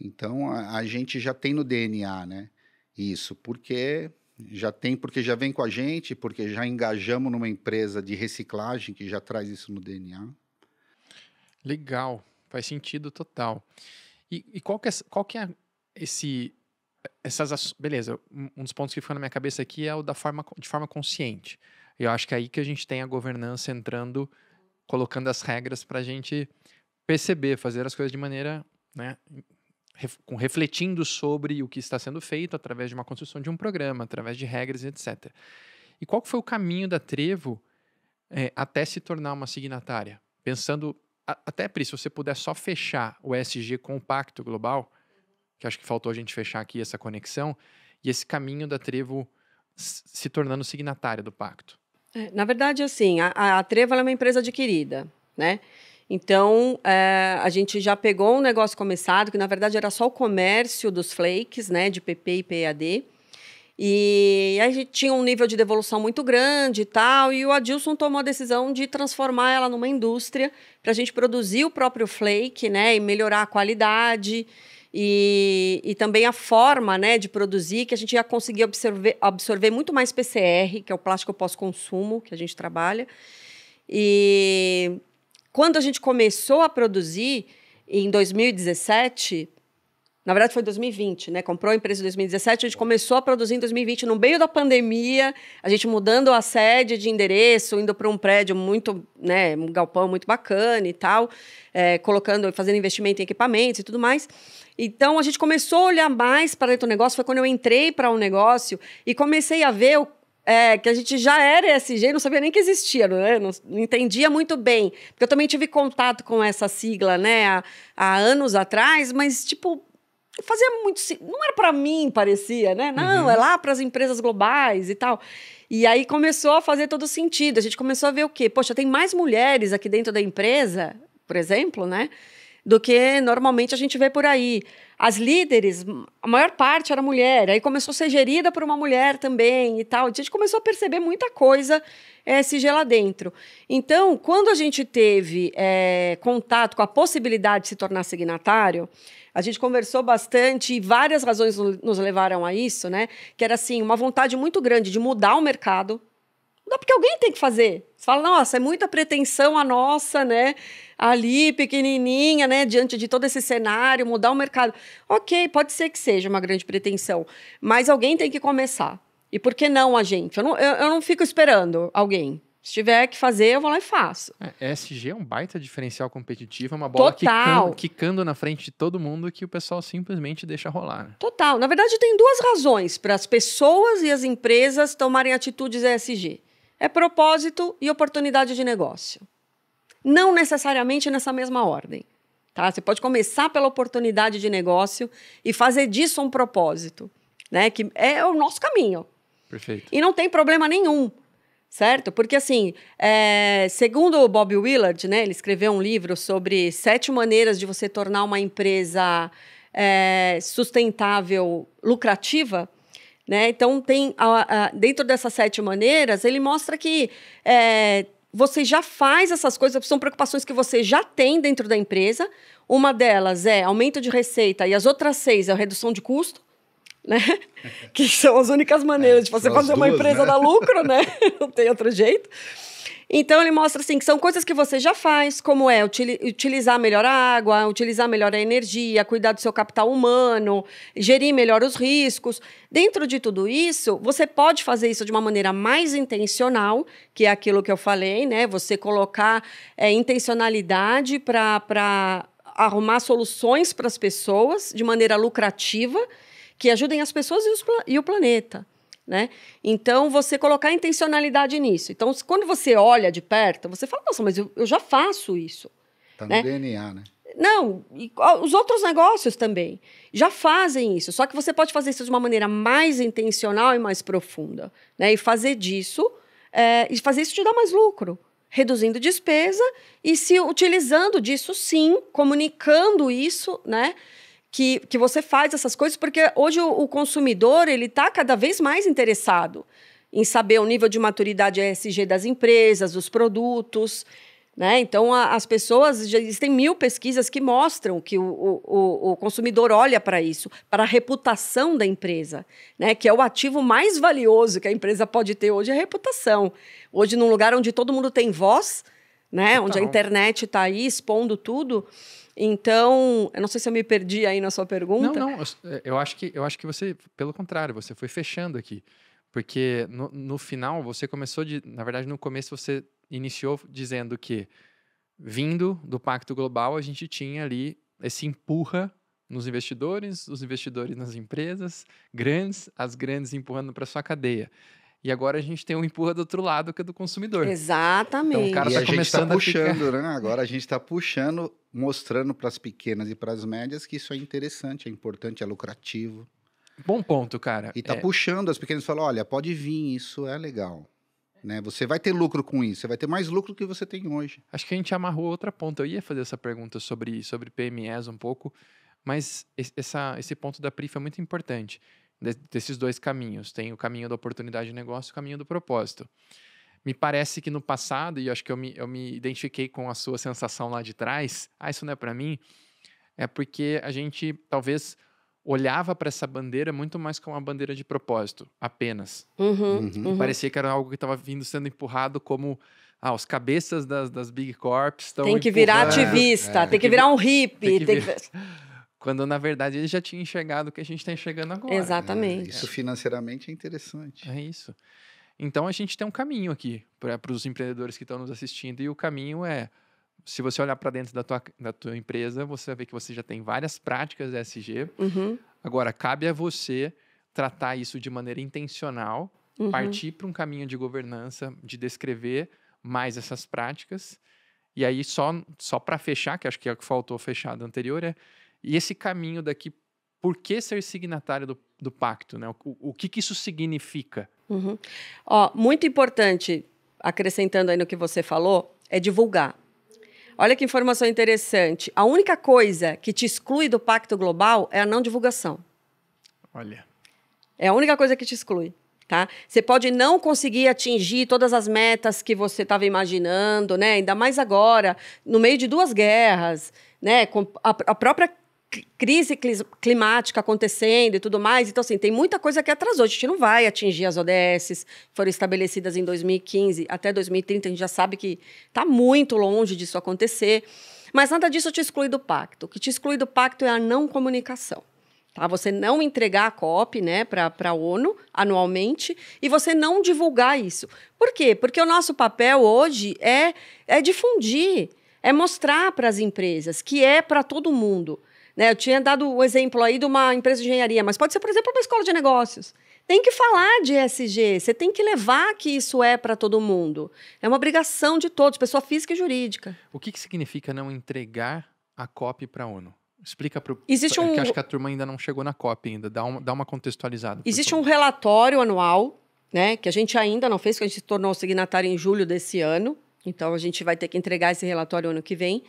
Então, a, a gente já tem no DNA, né? Isso, porque já tem, porque já vem com a gente, porque já engajamos numa empresa de reciclagem que já traz isso no DNA. Legal, faz sentido total. E, e qual que é, qual que é esse essas beleza um dos pontos que ficou na minha cabeça aqui é o da forma de forma consciente eu acho que é aí que a gente tem a governança entrando colocando as regras para a gente perceber fazer as coisas de maneira né refletindo sobre o que está sendo feito através de uma construção de um programa, através de regras, etc. E qual foi o caminho da Trevo é, até se tornar uma signatária? Pensando, a, até Pri, se você puder só fechar o ESG com o Pacto Global, que acho que faltou a gente fechar aqui essa conexão, e esse caminho da Trevo se tornando signatária do pacto. É, na verdade, assim, a, a Trevo é uma empresa adquirida, né? Então, é, a gente já pegou um negócio começado, que na verdade era só o comércio dos flakes, né, de PP e PAD. E a gente tinha um nível de devolução muito grande e tal, e o Adilson tomou a decisão de transformar ela numa indústria para a gente produzir o próprio flake, né, e melhorar a qualidade e, e também a forma, né, de produzir, que a gente ia conseguir absorver, absorver muito mais PCR, que é o plástico pós-consumo que a gente trabalha. E quando a gente começou a produzir, em 2017, na verdade foi 2020, né? Comprou a empresa em 2017, a gente começou a produzir em 2020, no meio da pandemia, a gente mudando a sede de endereço, indo para um prédio muito, né, um galpão muito bacana e tal, é, colocando, fazendo investimento em equipamentos e tudo mais. Então a gente começou a olhar mais para dentro do negócio, foi quando eu entrei para o um negócio e comecei a ver o é, que a gente já era ESG, não sabia nem que existia, né? não, não, entendia muito bem. Porque eu também tive contato com essa sigla, né, há, há anos atrás, mas, tipo, fazia muito. Não era para mim, parecia, né? Não, uhum. é lá para as empresas globais e tal. E aí começou a fazer todo sentido. A gente começou a ver o quê? Poxa, tem mais mulheres aqui dentro da empresa, por exemplo, né? do que normalmente a gente vê por aí. As líderes, a maior parte era mulher, aí começou a ser gerida por uma mulher também e tal. Então, a gente começou a perceber muita coisa é, se gelar dentro. Então, quando a gente teve é, contato com a possibilidade de se tornar signatário, a gente conversou bastante e várias razões nos levaram a isso, né? Que era assim, uma vontade muito grande de mudar o mercado, dá porque alguém tem que fazer. Você fala, nossa, é muita pretensão a nossa, né? Ali, pequenininha, né? Diante de todo esse cenário, mudar o mercado. Ok, pode ser que seja uma grande pretensão, mas alguém tem que começar. E por que não a gente? Eu não, eu, eu não fico esperando alguém. Se tiver que fazer, eu vou lá e faço. É, SG é um baita diferencial competitivo, é uma bola Quicando, quicando na frente de todo mundo que o pessoal simplesmente deixa rolar. Né? Total. Na verdade, tem duas razões para as pessoas e as empresas tomarem atitudes ESG é propósito e oportunidade de negócio. Não necessariamente nessa mesma ordem. Tá? Você pode começar pela oportunidade de negócio e fazer disso um propósito, né? Que é o nosso caminho. Perfeito. E não tem problema nenhum, certo? Porque assim, é... segundo o Bob Willard, né? Ele escreveu um livro sobre sete maneiras de você tornar uma empresa é... sustentável, lucrativa. Né? Então, tem a, a, dentro dessas sete maneiras, ele mostra que é, você já faz essas coisas, são preocupações que você já tem dentro da empresa. Uma delas é aumento de receita e as outras seis é redução de custo. Né? que são as únicas maneiras é, de você fazer duas, uma empresa né? dar lucro, né? Não tem outro jeito. Então ele mostra assim que são coisas que você já faz, como é utilizar melhor a água, utilizar melhor a energia, cuidar do seu capital humano, gerir melhor os riscos. Dentro de tudo isso, você pode fazer isso de uma maneira mais intencional, que é aquilo que eu falei, né? Você colocar é, intencionalidade para arrumar soluções para as pessoas de maneira lucrativa que ajudem as pessoas e, os, e o planeta. Né? Então, você colocar intencionalidade nisso. Então, quando você olha de perto, você fala, nossa, mas eu, eu já faço isso. Tá né? no DNA, né? Não, e, os outros negócios também já fazem isso, só que você pode fazer isso de uma maneira mais intencional e mais profunda, né? E fazer disso, é, e fazer isso te dá mais lucro, reduzindo despesa e se utilizando disso sim, comunicando isso, né? que, que você faz essas coisas, porque hoje o, o consumidor ele está cada vez mais interessado em saber o nível de maturidade ESG das empresas, dos produtos. Né? Então, a, as pessoas, já existem mil pesquisas que mostram que o, o, o consumidor olha para isso, para a reputação da empresa, né? que é o ativo mais valioso que a empresa pode ter hoje, é a reputação. Hoje, num lugar onde todo mundo tem voz, né? Então tá Onde a internet está aí expondo tudo. Então, eu não sei se eu me perdi aí na sua pergunta. Não, não, eu, eh, eu acho que eu acho que você, pelo contrário, você foi fechando aqui. Porque no, no final você começou de. Na verdade, no começo você iniciou dizendo que, vindo do Pacto Global, a gente tinha ali esse empurra nos investidores, os investidores nas empresas, grandes, as grandes empurrando para sua cadeia. E agora a gente tem um empurra do outro lado que é do consumidor. Exatamente. Então o cara e tá a tá começando puxando, a puxando, ficar... né? Agora a gente está puxando, mostrando para as pequenas e para as médias que isso é interessante, é importante, é lucrativo. Bom ponto, cara. E tá é... puxando as pequenas falando, olha, pode vir, isso é legal. Né? Você vai ter lucro com isso, você vai ter mais lucro do que você tem hoje. Acho que a gente amarrou outra ponta. Eu ia fazer essa pergunta sobre, sobre PMEs um pouco, mas esse, essa, esse ponto da PRI foi muito importante desses dois caminhos. Tem o caminho da oportunidade de negócio e o caminho do propósito. Me parece que no passado, e acho que eu me, eu me identifiquei com a sua sensação lá de trás, ah, isso não é para mim, é porque a gente talvez olhava para essa bandeira muito mais como uma bandeira de propósito, apenas. Uhum, uhum. uhum. Parecia que era algo que estava vindo sendo empurrado como ah, os cabeças das, das big corps estão. Tem que empurrando. virar ativista, é, Tem, tem que virar um hippie. Tem que, tem que... Quando, na verdade, ele já tinha enxergado o que a gente está enxergando agora. Exatamente. É, isso financeiramente é interessante. É isso. Então, a gente tem um caminho aqui para os empreendedores que estão nos assistindo. E o caminho é, se você olhar para dentro da tua, da tua empresa, você vai ver que você já tem várias práticas ESG. Uhum. Agora, cabe a você tratar isso de maneira intencional, uhum. partir para um caminho de governança, de descrever mais essas práticas. E aí, só, só para fechar, que acho que é o que faltou fechado anterior, é e esse caminho daqui, por que ser signatário do, do pacto? Né? O, o que, que isso significa? Uhum. Ó, muito importante, acrescentando aí no que você falou, é divulgar. Olha que informação interessante. A única coisa que te exclui do Pacto Global é a não divulgação. Olha. É a única coisa que te exclui. Tá? Você pode não conseguir atingir todas as metas que você estava imaginando, né? ainda mais agora, no meio de duas guerras, né? com a, a própria crise climática acontecendo e tudo mais. Então, assim, tem muita coisa que atrasou. A gente não vai atingir as ODSs, foram estabelecidas em 2015, até 2030, a gente já sabe que está muito longe disso acontecer. Mas nada disso te exclui do pacto. O que te exclui do pacto é a não comunicação. Tá? Você não entregar a COP né, para a ONU anualmente e você não divulgar isso. Por quê? Porque o nosso papel hoje é, é difundir, é mostrar para as empresas que é para todo mundo né? Eu tinha dado o exemplo aí de uma empresa de engenharia, mas pode ser, por exemplo, uma escola de negócios. Tem que falar de ESG, você tem que levar que isso é para todo mundo. É uma obrigação de todos, pessoa física e jurídica. O que, que significa não entregar a COP para a ONU? Explica para o. Existe é um. Que acho que a turma ainda não chegou na COP ainda. Dá, dá uma contextualizada. Existe um relatório anual, né? Que a gente ainda não fez, que a gente se tornou signatário em julho desse ano. Então a gente vai ter que entregar esse relatório ano que vem,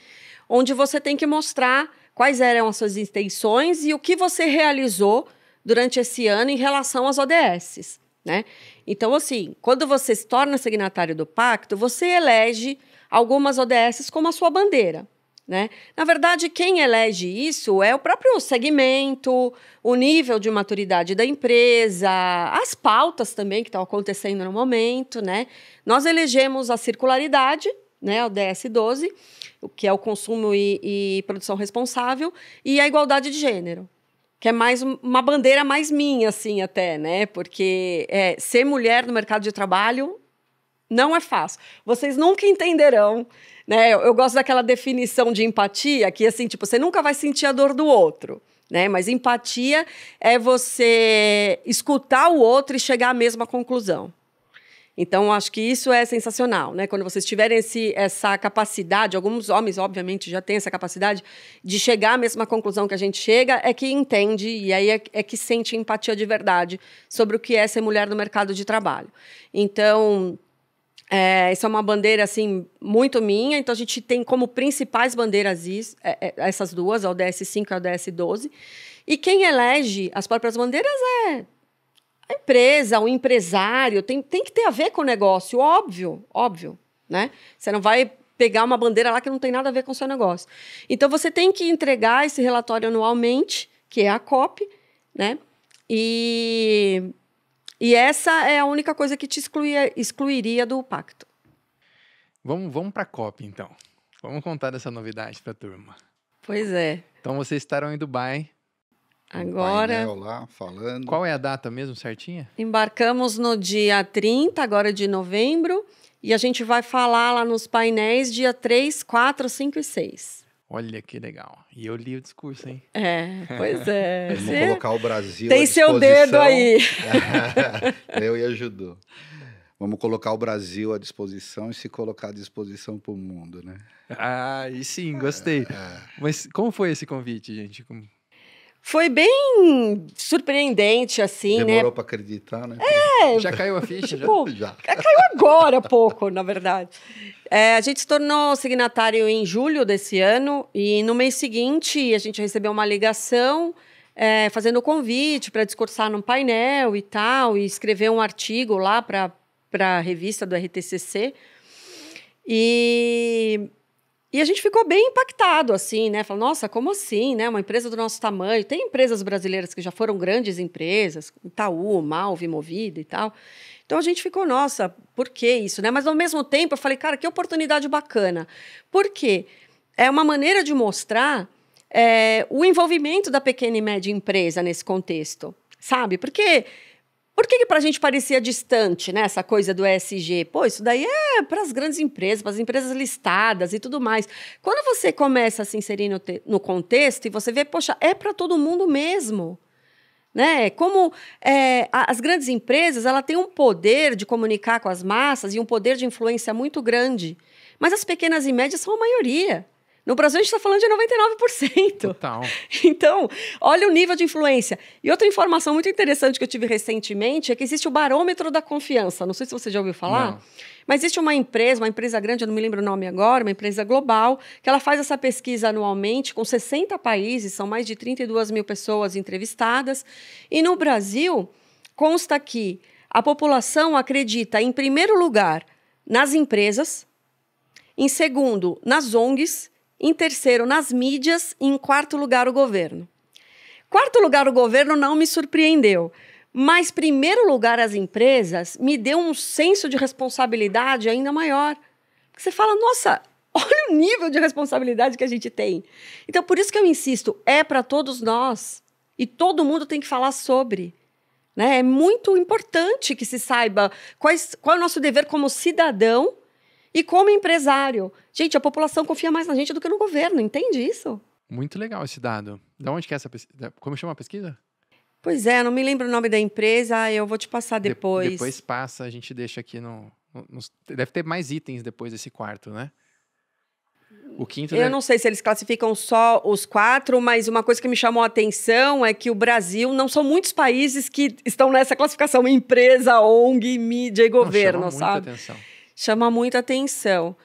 onde você tem que mostrar quais eram as suas intenções e o que você realizou durante esse ano em relação às ODSs. Né? Então, assim, quando você se torna signatário do pacto, você elege algumas ODSs como a sua bandeira. Né? Na verdade, quem elege isso é o próprio segmento, o nível de maturidade da empresa, as pautas também que estão acontecendo no momento. Né? Nós elegemos a circularidade, né, o DS12, que é o consumo e, e, produção responsável, e a igualdade de gênero, que é mais uma bandeira mais minha, assim, até, né? Porque é, ser mulher no mercado de trabalho não é fácil. Vocês nunca entenderão, né? Eu, eu gosto daquela definição de empatia, que assim, tipo, você nunca vai sentir a dor do outro. Né? Mas empatia é você escutar o outro e chegar à mesma conclusão. Então, acho que isso é sensacional, né? Quando vocês tiverem esse, essa capacidade, alguns homens, obviamente, já têm essa capacidade de chegar à mesma conclusão que a gente chega, é que entende e aí é, é que sente empatia de verdade sobre o que é ser mulher no mercado de trabalho. Então, é, isso é uma bandeira assim muito minha, então a gente tem como principais bandeiras isso, é, é, essas duas, a ODS 5 e a ODS 12. E quem elege as próprias bandeiras é a empresa, o empresário, tem, tem que ter a ver com o negócio, óbvio, óbvio, né? Você não vai pegar uma bandeira lá que não tem nada a ver com o seu negócio. Então, você tem que entregar esse relatório anualmente, que é a COP, né? E, e essa é a única coisa que te excluía, excluiria do pacto. Vamos, vamos para a COP, então. Vamos contar essa novidade para a turma. Pois é. Então, vocês estarão em Dubai Agora. Um lá falando. Qual é a data mesmo certinha? Embarcamos no dia 30, agora de novembro, e a gente vai falar lá nos painéis dia 3, 4, 5 e 6. Olha que legal. E eu li o discurso, hein? É, pois é. Vamos colocar o Brasil. Tem seu dedo aí. eu e ajudou. Vamos colocar o Brasil à disposição e se colocar à disposição para o mundo, né? Ah, e sim, gostei. É, é. Mas como foi esse convite, gente? Como... Foi bem surpreendente, assim, Demorou né? Demorou para acreditar, né? É, já caiu a ficha? Tipo, já? já. Caiu agora há pouco, na verdade. É, a gente se tornou signatário em julho desse ano e no mês seguinte a gente recebeu uma ligação é, fazendo o convite para discursar num painel e tal, e escrever um artigo lá para a revista do RTCC. E e a gente ficou bem impactado, assim, né? Falou, nossa, como assim, né? Uma empresa do nosso tamanho. Tem empresas brasileiras que já foram grandes empresas, Itaú, Malve, Movida e tal. Então a gente ficou, nossa, por que isso, né? Mas ao mesmo tempo eu falei, cara, que oportunidade bacana. Por quê? É uma maneira de mostrar é, o envolvimento da pequena e média empresa nesse contexto, sabe? Porque por que, que para a gente parecia distante, né, essa coisa do ESG? Pô, isso daí é para as grandes empresas, para as empresas listadas e tudo mais. Quando você começa a se inserir no, no contexto e você vê, poxa, é para todo mundo mesmo. Né? É como é, as grandes empresas, ela tem um poder de comunicar com as massas e um poder de influência muito grande. Mas as pequenas e médias são a maioria. No Brasil, a gente está falando de 99%. Total. Então, olha o nível de influência. E outra informação muito interessante que eu tive recentemente é que existe o barômetro da confiança. Não sei se você já ouviu falar. Não. Mas existe uma empresa, uma empresa grande, eu não me lembro o nome agora, uma empresa global, que ela faz essa pesquisa anualmente com 60 países, são mais de 32 mil pessoas entrevistadas. E no Brasil, consta que a população acredita, em primeiro lugar, nas empresas, em segundo, nas ONGs, em terceiro, nas mídias. E em quarto lugar, o governo. Quarto lugar, o governo não me surpreendeu. Mas, primeiro lugar, as empresas me deu um senso de responsabilidade ainda maior. você fala, nossa, olha o nível de responsabilidade que a gente tem. Então, por isso que eu insisto, é para todos nós. E todo mundo tem que falar sobre. Né? É muito importante que se saiba quais, qual é o nosso dever como cidadão e como empresário. Gente, a população confia mais na gente do que no governo, entende isso? Muito legal esse dado. Da onde que é essa pesquisa? Como chama a pesquisa? Pois é, não me lembro o nome da empresa, eu vou te passar depois. De depois passa, a gente deixa aqui no, no, no, Deve ter mais itens depois desse quarto, né? O quinto. Eu deve... não sei se eles classificam só os quatro, mas uma coisa que me chamou a atenção é que o Brasil não são muitos países que estão nessa classificação empresa, ONG, mídia e governo, não, chama sabe? Muita atenção. Chama muita atenção.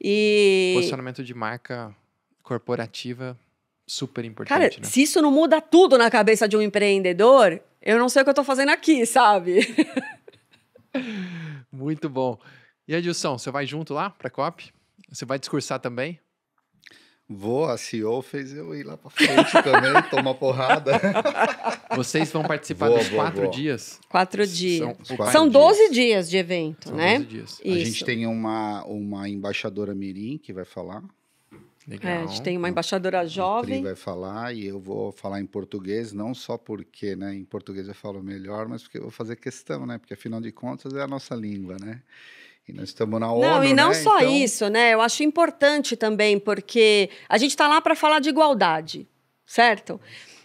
E... Posicionamento de marca corporativa super importante. Cara, né? se isso não muda tudo na cabeça de um empreendedor, eu não sei o que eu estou fazendo aqui, sabe? Muito bom. E Edilson, você vai junto lá para a COP? Você vai discursar também? Vou, a CEO fez eu ir lá pra frente também, tomar porrada. Vocês vão participar boa, dos quatro dias? Quatro dias. São, quatro São 12 dias. dias de evento, São né? 12 dias. Isso. A gente tem uma, uma embaixadora Mirim que vai falar. Legal. É, a gente tem uma embaixadora jovem. Pri vai falar e eu vou falar em português, não só porque, né, em português eu falo melhor, mas porque eu vou fazer questão, né? Porque afinal de contas é a nossa língua, né? E nós estamos na ONU. Não, e não né? só então... isso, né? Eu acho importante também, porque a gente está lá para falar de igualdade, certo?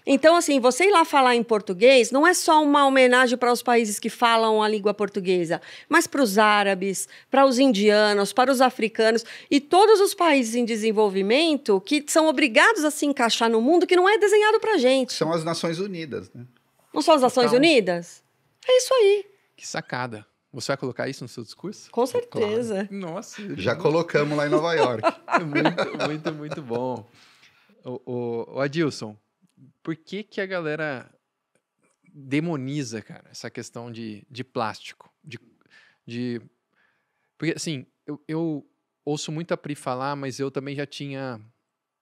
Então, assim, você ir lá falar em português não é só uma homenagem para os países que falam a língua portuguesa, mas para os árabes, para os indianos, para os africanos e todos os países em desenvolvimento que são obrigados a se encaixar no mundo que não é desenhado para gente. São as Nações Unidas, né? Não são as Nações Unidas? É isso aí. Que sacada. Você vai colocar isso no seu discurso? Com certeza. Claro. Nossa. Já colocamos lá em Nova York. muito, muito, muito bom. O, o, o, Adilson, por que que a galera demoniza, cara, essa questão de, de plástico? De, de... Porque, assim, eu, eu ouço muito a Pri falar, mas eu também já tinha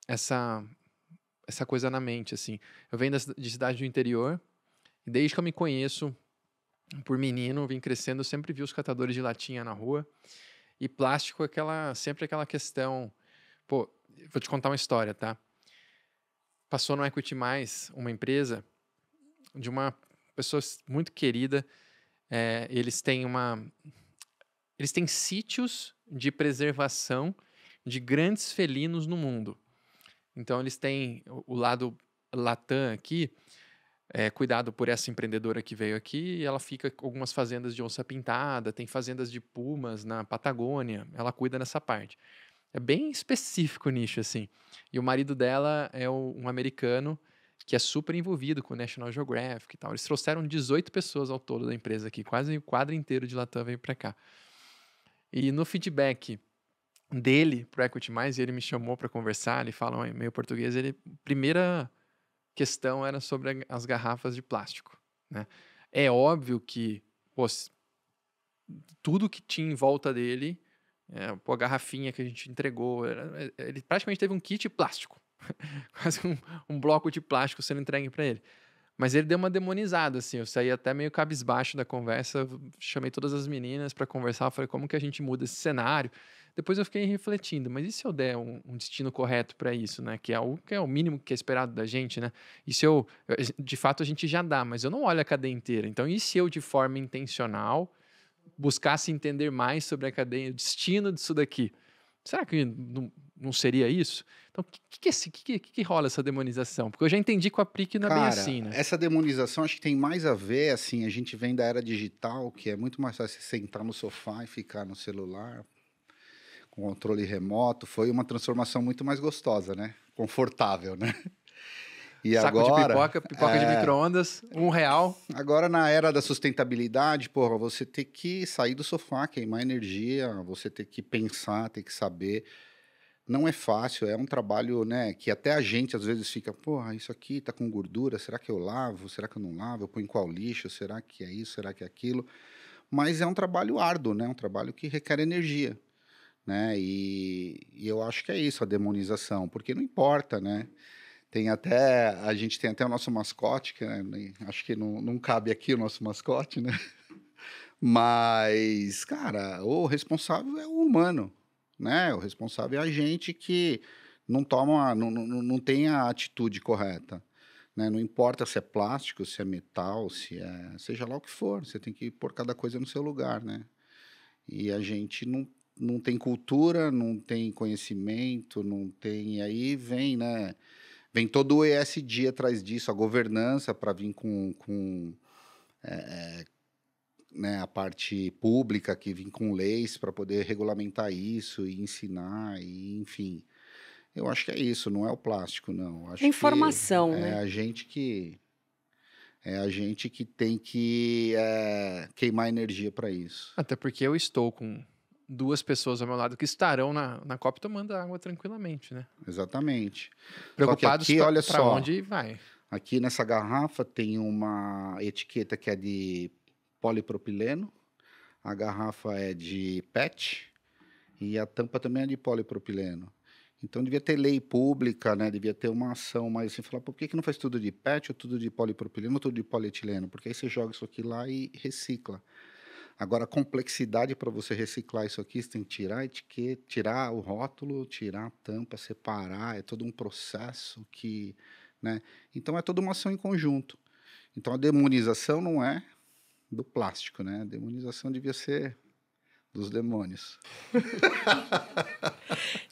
essa, essa coisa na mente, assim. Eu venho de cidade do interior, e desde que eu me conheço, por menino, vim crescendo, sempre vi os catadores de latinha na rua. E plástico, é aquela, sempre aquela questão. Pô, vou te contar uma história, tá? Passou no Equity Mais uma empresa de uma pessoa muito querida. É, eles têm uma. Eles têm sítios de preservação de grandes felinos no mundo. Então, eles têm o lado Latam aqui, é, cuidado por essa empreendedora que veio aqui. e Ela fica com algumas fazendas de onça pintada, tem fazendas de pumas na Patagônia. Ela cuida nessa parte. É bem específico o nicho, assim. E o marido dela é um americano que é super envolvido com o National Geographic e tal. Eles trouxeram 18 pessoas ao todo da empresa aqui, quase o quadro inteiro de Latam veio para cá. E no feedback dele pro Equity Mais, ele me chamou para conversar, ele fala meio português, ele primeira questão era sobre as garrafas de plástico. Né? É óbvio que pô, tudo que tinha em volta dele, é, pô, a garrafinha que a gente entregou, era, é, ele praticamente teve um kit plástico, quase um, um, bloco de plástico sendo entregue para ele. Mas ele deu uma demonizada, assim. Eu saí até meio cabisbaixo da conversa, chamei todas as meninas para conversar, falei como que a gente muda esse cenário. Depois eu fiquei refletindo, mas e se eu der um, um destino correto para isso, né? Que é, o, que é o mínimo que é esperado da gente, né? E se eu, de fato, a gente já dá, mas eu não olho a cadeia inteira. Então, e se eu, de forma intencional, buscasse entender mais sobre a cadeia, o destino disso daqui? Será que não, não seria isso? Então, o que, é que, que, que, rola essa demonização? Porque eu já entendi que o aplique não Cara, é bem assim, né? Essa demonização acho que tem mais a ver, assim, a gente vem da era digital, que é muito mais fácil você sentar no sofá e ficar no celular, controle remoto, foi uma transformação muito mais gostosa, né? Confortável, né? E Saco agora, de pipoca, pipoca é... de micro-ondas, um real. Agora, na era da sustentabilidade, porra, você ter que sair do sofá, queimar energia, você ter que pensar, ter que saber. Não é fácil, é um trabalho, né, que até a gente às vezes fica, porra, isso aqui tá com gordura, será que eu lavo? Será que eu não lavo? Eu ponho em qual lixo? Será que é isso? Será que é aquilo? Mas é um trabalho árduo, né? Um trabalho que requer energia. Né? E, e, eu acho que é isso a demonização, porque não importa, né? Tem até, a gente tem até o nosso mascote, que né? acho que não, não cabe aqui o nosso mascote, né? Mas, cara, o responsável é o humano, né? O responsável é a gente que não toma, não, não, não tem a atitude correta. Né? Não importa se é plástico, se é metal, se é. seja lá o que for, você tem que pôr cada coisa no seu lugar, né? E a gente não não tem cultura, não tem conhecimento, não tem. Aí vem, né? Vem todo o ESG atrás disso, a governança para vir com, com é, né, a parte pública que vem com leis para poder regulamentar isso e ensinar, e, enfim. Eu acho que é isso, não é o plástico, não. Acho é Informação, que é né? a gente que é a gente que tem que é, queimar energia para isso. Até porque eu estou com duas pessoas ao meu lado que estarão na, na copa, tomando água tranquilamente, né? Exatamente. Preocupados aqui, pra, olha pra só, onde vai. Aqui nessa garrafa tem uma etiqueta que é de polipropileno, a garrafa é de PET e a tampa também é de polipropileno. Então devia ter lei pública, né? Devia ter uma ação mais assim, falar por que, que não faz tudo de PET, ou tudo de polipropileno, ou tudo de polietileno? Porque aí você joga isso aqui lá e recicla. Agora, a complexidade para você reciclar isso aqui, você tem que tirar a etiqueta, tirar o rótulo, tirar a tampa, separar, é todo um processo que. Né? Então, é toda uma ação em conjunto. Então, a demonização não é do plástico, né? A demonização devia ser dos demônios.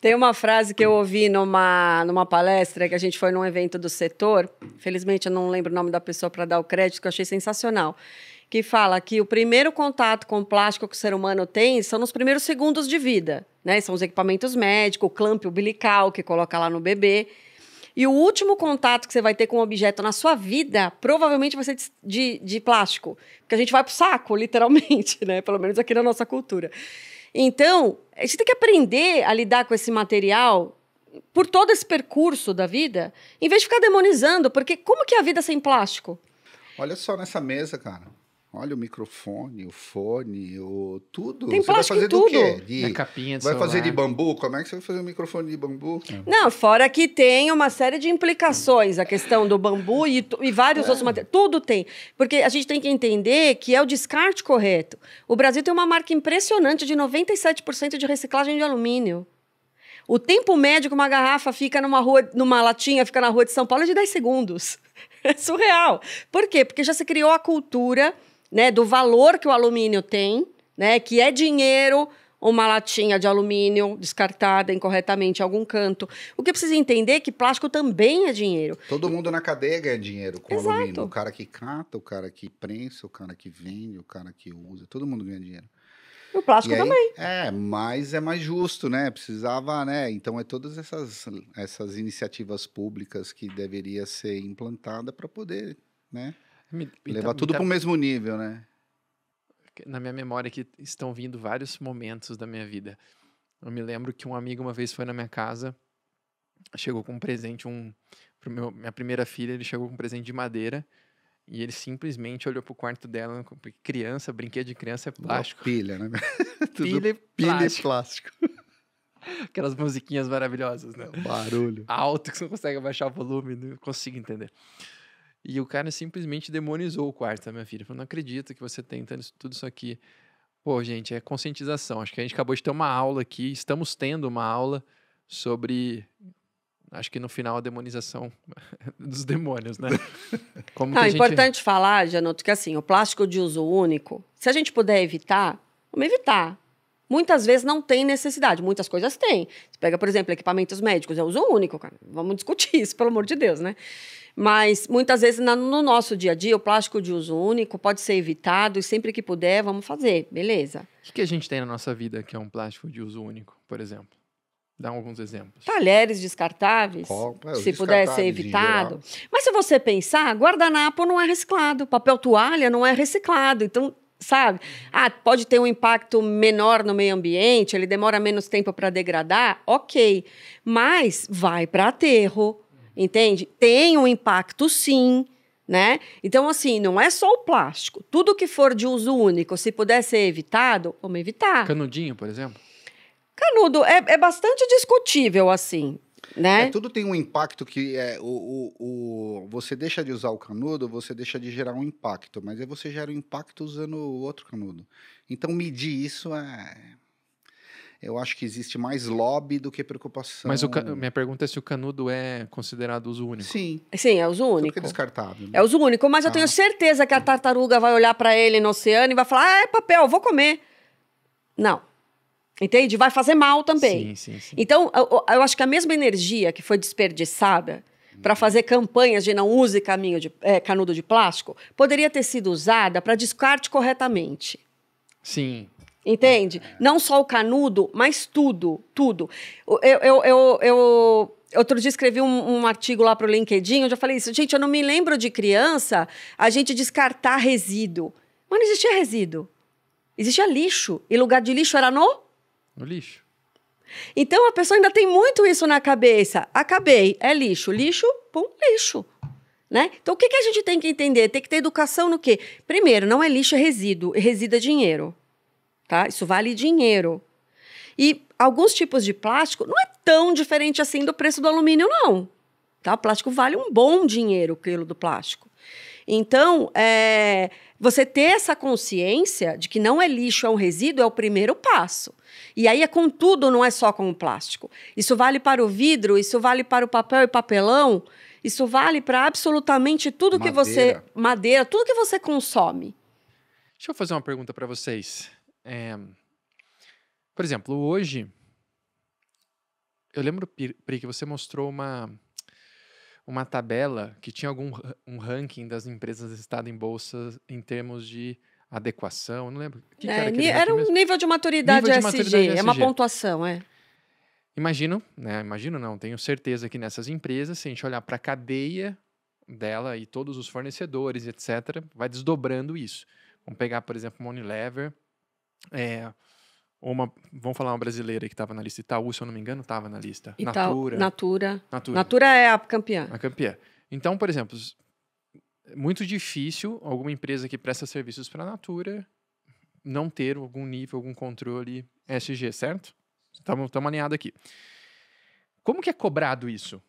Tem uma frase que eu ouvi numa, numa palestra que a gente foi num evento do setor. Felizmente eu não lembro o nome da pessoa para dar o crédito, que eu achei sensacional. Que fala que o primeiro contato com o plástico que o ser humano tem são nos primeiros segundos de vida, né? São os equipamentos médicos, o clamp umbilical que coloca lá no bebê. E o último contato que você vai ter com um objeto na sua vida provavelmente vai ser de, de, de plástico. Porque a gente vai pro saco, literalmente, né? Pelo menos aqui na nossa cultura. Então, a gente tem que aprender a lidar com esse material por todo esse percurso da vida, em vez de ficar demonizando, porque como que é a vida sem plástico? Olha só nessa mesa, cara. Olha o microfone, o fone, o tudo. Tem você vai fazer tudo. quê? De, capinha do Vai celular. fazer de bambu? Como é que você vai fazer um microfone de bambu? É. Não, fora que tem uma série de implicações, a questão do bambu e, e vários é. outros materiais. Tudo tem. Porque a gente tem que entender que é o descarte correto. O Brasil tem uma marca impressionante de 97% de reciclagem de alumínio. O tempo médio que uma garrafa fica numa, rua, numa latinha, fica na rua de São Paulo é de 10 segundos. É surreal. Por quê? Porque já se criou a cultura né, do valor que o alumínio tem, né, que é dinheiro uma latinha de alumínio descartada incorretamente em algum canto. O que precisa entender é que plástico também é dinheiro. Todo mundo na cadeia ganha dinheiro com Exato. alumínio. O cara que cata, o cara que prensa, o cara que vende, o cara que usa, todo mundo ganha dinheiro. E o plástico e aí, também. É, mas é mais justo, né? Precisava, né? Então é todas essas, essas iniciativas públicas que deveria ser implantada para poder, né? Me, Levar tá, tudo tá... para o mesmo nível, né? Na minha memória que estão vindo vários momentos da minha vida. Eu me lembro que um amigo uma vez foi na minha casa, chegou com um presente, um pro meu, minha primeira filha, ele chegou com um presente de madeira. E ele simplesmente olhou pro quarto dela, criança, brinquedo de criança é plástico. Uma pilha, né? pilha, e plástico. plástico. Aquelas musiquinhas maravilhosas, né? barulho. Alto que você não consegue abaixar o volume, não consigo entender. E o cara simplesmente demonizou o quarto da tá, minha filha. Falou, não acredito que você tem tudo isso aqui. Pô, gente, é conscientização. Acho que a gente acabou de ter uma aula aqui, estamos tendo uma aula sobre. Acho que no final a demonização dos demônios, né? Como não, é gente... importante falar, Janoto, que assim, o plástico de uso único, se a gente puder evitar, vamos evitar. Muitas vezes não tem necessidade, muitas coisas têm. Você pega, por exemplo, equipamentos médicos, é uso único, cara. Vamos discutir isso, pelo amor de Deus, né? Mas muitas vezes no nosso dia a dia, o plástico de uso único pode ser evitado e sempre que puder, vamos fazer, beleza. O que a gente tem na nossa vida que é um plástico de uso único, por exemplo? Dá alguns exemplos. Talheres descartáveis, Copa, é, se descartáveis puder ser evitado. Mas se você pensar, guardanapo não é reciclado, papel toalha não é reciclado. Então, sabe? Ah, pode ter um impacto menor no meio ambiente, ele demora menos tempo para degradar, ok. Mas vai para aterro, entende? Tem um impacto, sim. Né? Então, assim, não é só o plástico. Tudo que for de uso único, se puder ser evitado, vamos evitar. Canudinho, por exemplo? Canudo é, é bastante discutível, assim. Né? É, tudo tem um impacto que é o, o, o, você deixa de usar o canudo, você deixa de gerar um impacto, mas aí você gera um impacto usando o outro canudo. Então medir isso é eu acho que existe mais lobby do que preocupação. Mas minha pergunta é se o canudo é considerado uso único. Sim. Sim, é uso é único. Porque é descartável. Né? É uso único, mas ah. eu tenho ah. certeza que a tartaruga vai olhar para ele no oceano e vai falar: ah, é papel, vou comer. Não. Entende? Vai fazer mal também. Sim, sim, sim. Então, eu, eu acho que a mesma energia que foi desperdiçada para fazer campanhas de não use de, é, canudo de plástico poderia ter sido usada para descarte corretamente. Sim. Entende? É. Não só o canudo, mas tudo, tudo. Eu, eu, eu, eu outro dia escrevi um, um artigo lá para o LinkedIn, onde eu falei isso. Gente, eu não me lembro de criança a gente descartar resíduo. Mas não existia resíduo. Existia lixo. E lugar de lixo era no? No lixo. Então a pessoa ainda tem muito isso na cabeça. Acabei, é lixo. Lixo, pum, lixo. Né? Então, o que, que a gente tem que entender? Tem que ter educação no quê? Primeiro, não é lixo, é resíduo. Resíduo é dinheiro tá? Isso vale dinheiro. E alguns tipos de plástico não é tão diferente assim do preço do alumínio, não. Tá? O plástico vale um bom dinheiro o quilo do plástico. Então, é, você ter essa consciência de que não é lixo, é um resíduo, é o primeiro passo. E aí é com tudo, não é só com o plástico. Isso vale para o vidro, isso vale para o papel e papelão, isso vale para absolutamente tudo madeira. que você. Madeira, tudo que você consome. Deixa eu fazer uma pergunta para vocês. É, por exemplo, hoje. Eu lembro, Pri, que você mostrou uma, uma tabela que tinha algum um ranking das empresas listadas em bolsas em termos de adequação. Não lembro. Que é, que era, era um mesmo? nível de maturidade nível de SG, maturidade É uma pontuação, é. Imagino, né? Imagino não, tenho certeza que nessas empresas, se a gente olhar para a cadeia dela e todos os fornecedores, etc., vai desdobrando isso. Vamos pegar, por exemplo, Monilever é, uma, vamos falar uma brasileira que estava na lista. Itaú, se eu não me engano, estava na lista. Itaú, Natura, Natura. Natura. Natura é a campeã. A campeã. Então, por exemplo, muito difícil alguma empresa que presta serviços para a Natura não ter algum nível, algum controle SG, certo? Estamos alinhados aqui. Como que é cobrado isso?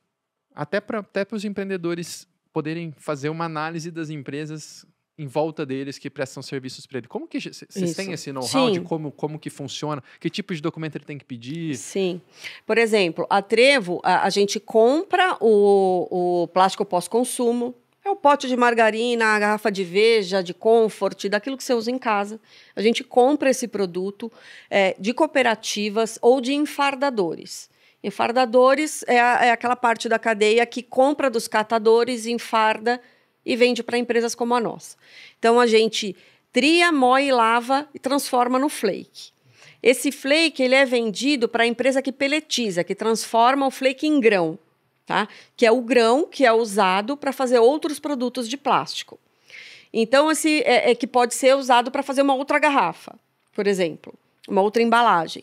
Até para até os empreendedores poderem fazer uma análise das empresas em volta deles que prestam serviços para ele. Como que vocês têm esse know-how de como, como que funciona? Que tipo de documento ele tem que pedir? Sim. Por exemplo, a Trevo, a, a gente compra o, o plástico pós-consumo, é o pote de margarina, a garrafa de veja, de comfort, daquilo que você usa em casa. A gente compra esse produto é, de cooperativas ou de enfardadores. Enfardadores é, a, é aquela parte da cadeia que compra dos catadores, enfarda e vende para empresas como a nossa. Então a gente tria, moe, lava e transforma no flake. Esse flake ele é vendido para a empresa que peletiza, que transforma o flake em grão, tá? Que é o grão que é usado para fazer outros produtos de plástico. Então esse é, é que pode ser usado para fazer uma outra garrafa, por exemplo, uma outra embalagem.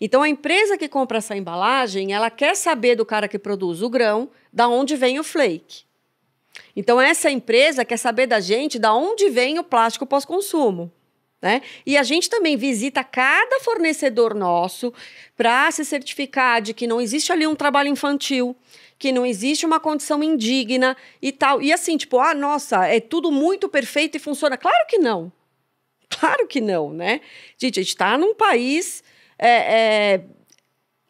Então a empresa que compra essa embalagem, ela quer saber do cara que produz o grão, da onde vem o flake. Então, essa empresa quer saber da gente da onde vem o plástico pós-consumo. Né? E a gente também visita cada fornecedor nosso para se certificar de que não existe ali um trabalho infantil, que não existe uma condição indigna e tal. E assim, tipo, ah, nossa, é tudo muito perfeito e funciona. Claro que não. Claro que não, né? Gente, a gente está num país é, é,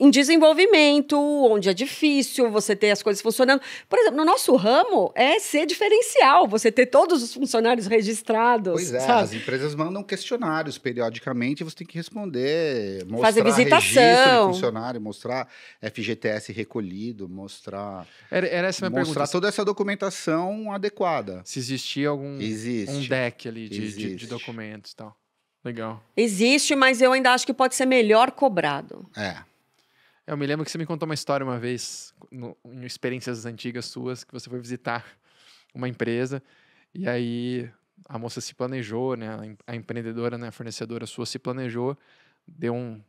em desenvolvimento, onde é difícil você ter as coisas funcionando. Por exemplo, no nosso ramo é ser diferencial, você ter todos os funcionários registrados. Pois é, sabe? as empresas mandam questionários periodicamente, você tem que responder, mostrar Fazer visitação. registro de funcionário, mostrar FGTS recolhido, mostrar era, era essa minha mostrar pergunta. toda essa documentação adequada. Se existia algum Existe. um deck ali de, de, de documentos e tal. Legal. Existe, mas eu ainda acho que pode ser melhor cobrado. É. Eu me lembro que você me contou uma história uma vez, no, em experiências antigas suas, que você foi visitar uma empresa e aí a moça se planejou, né? A empreendedora, né? A fornecedora sua se planejou, deu um,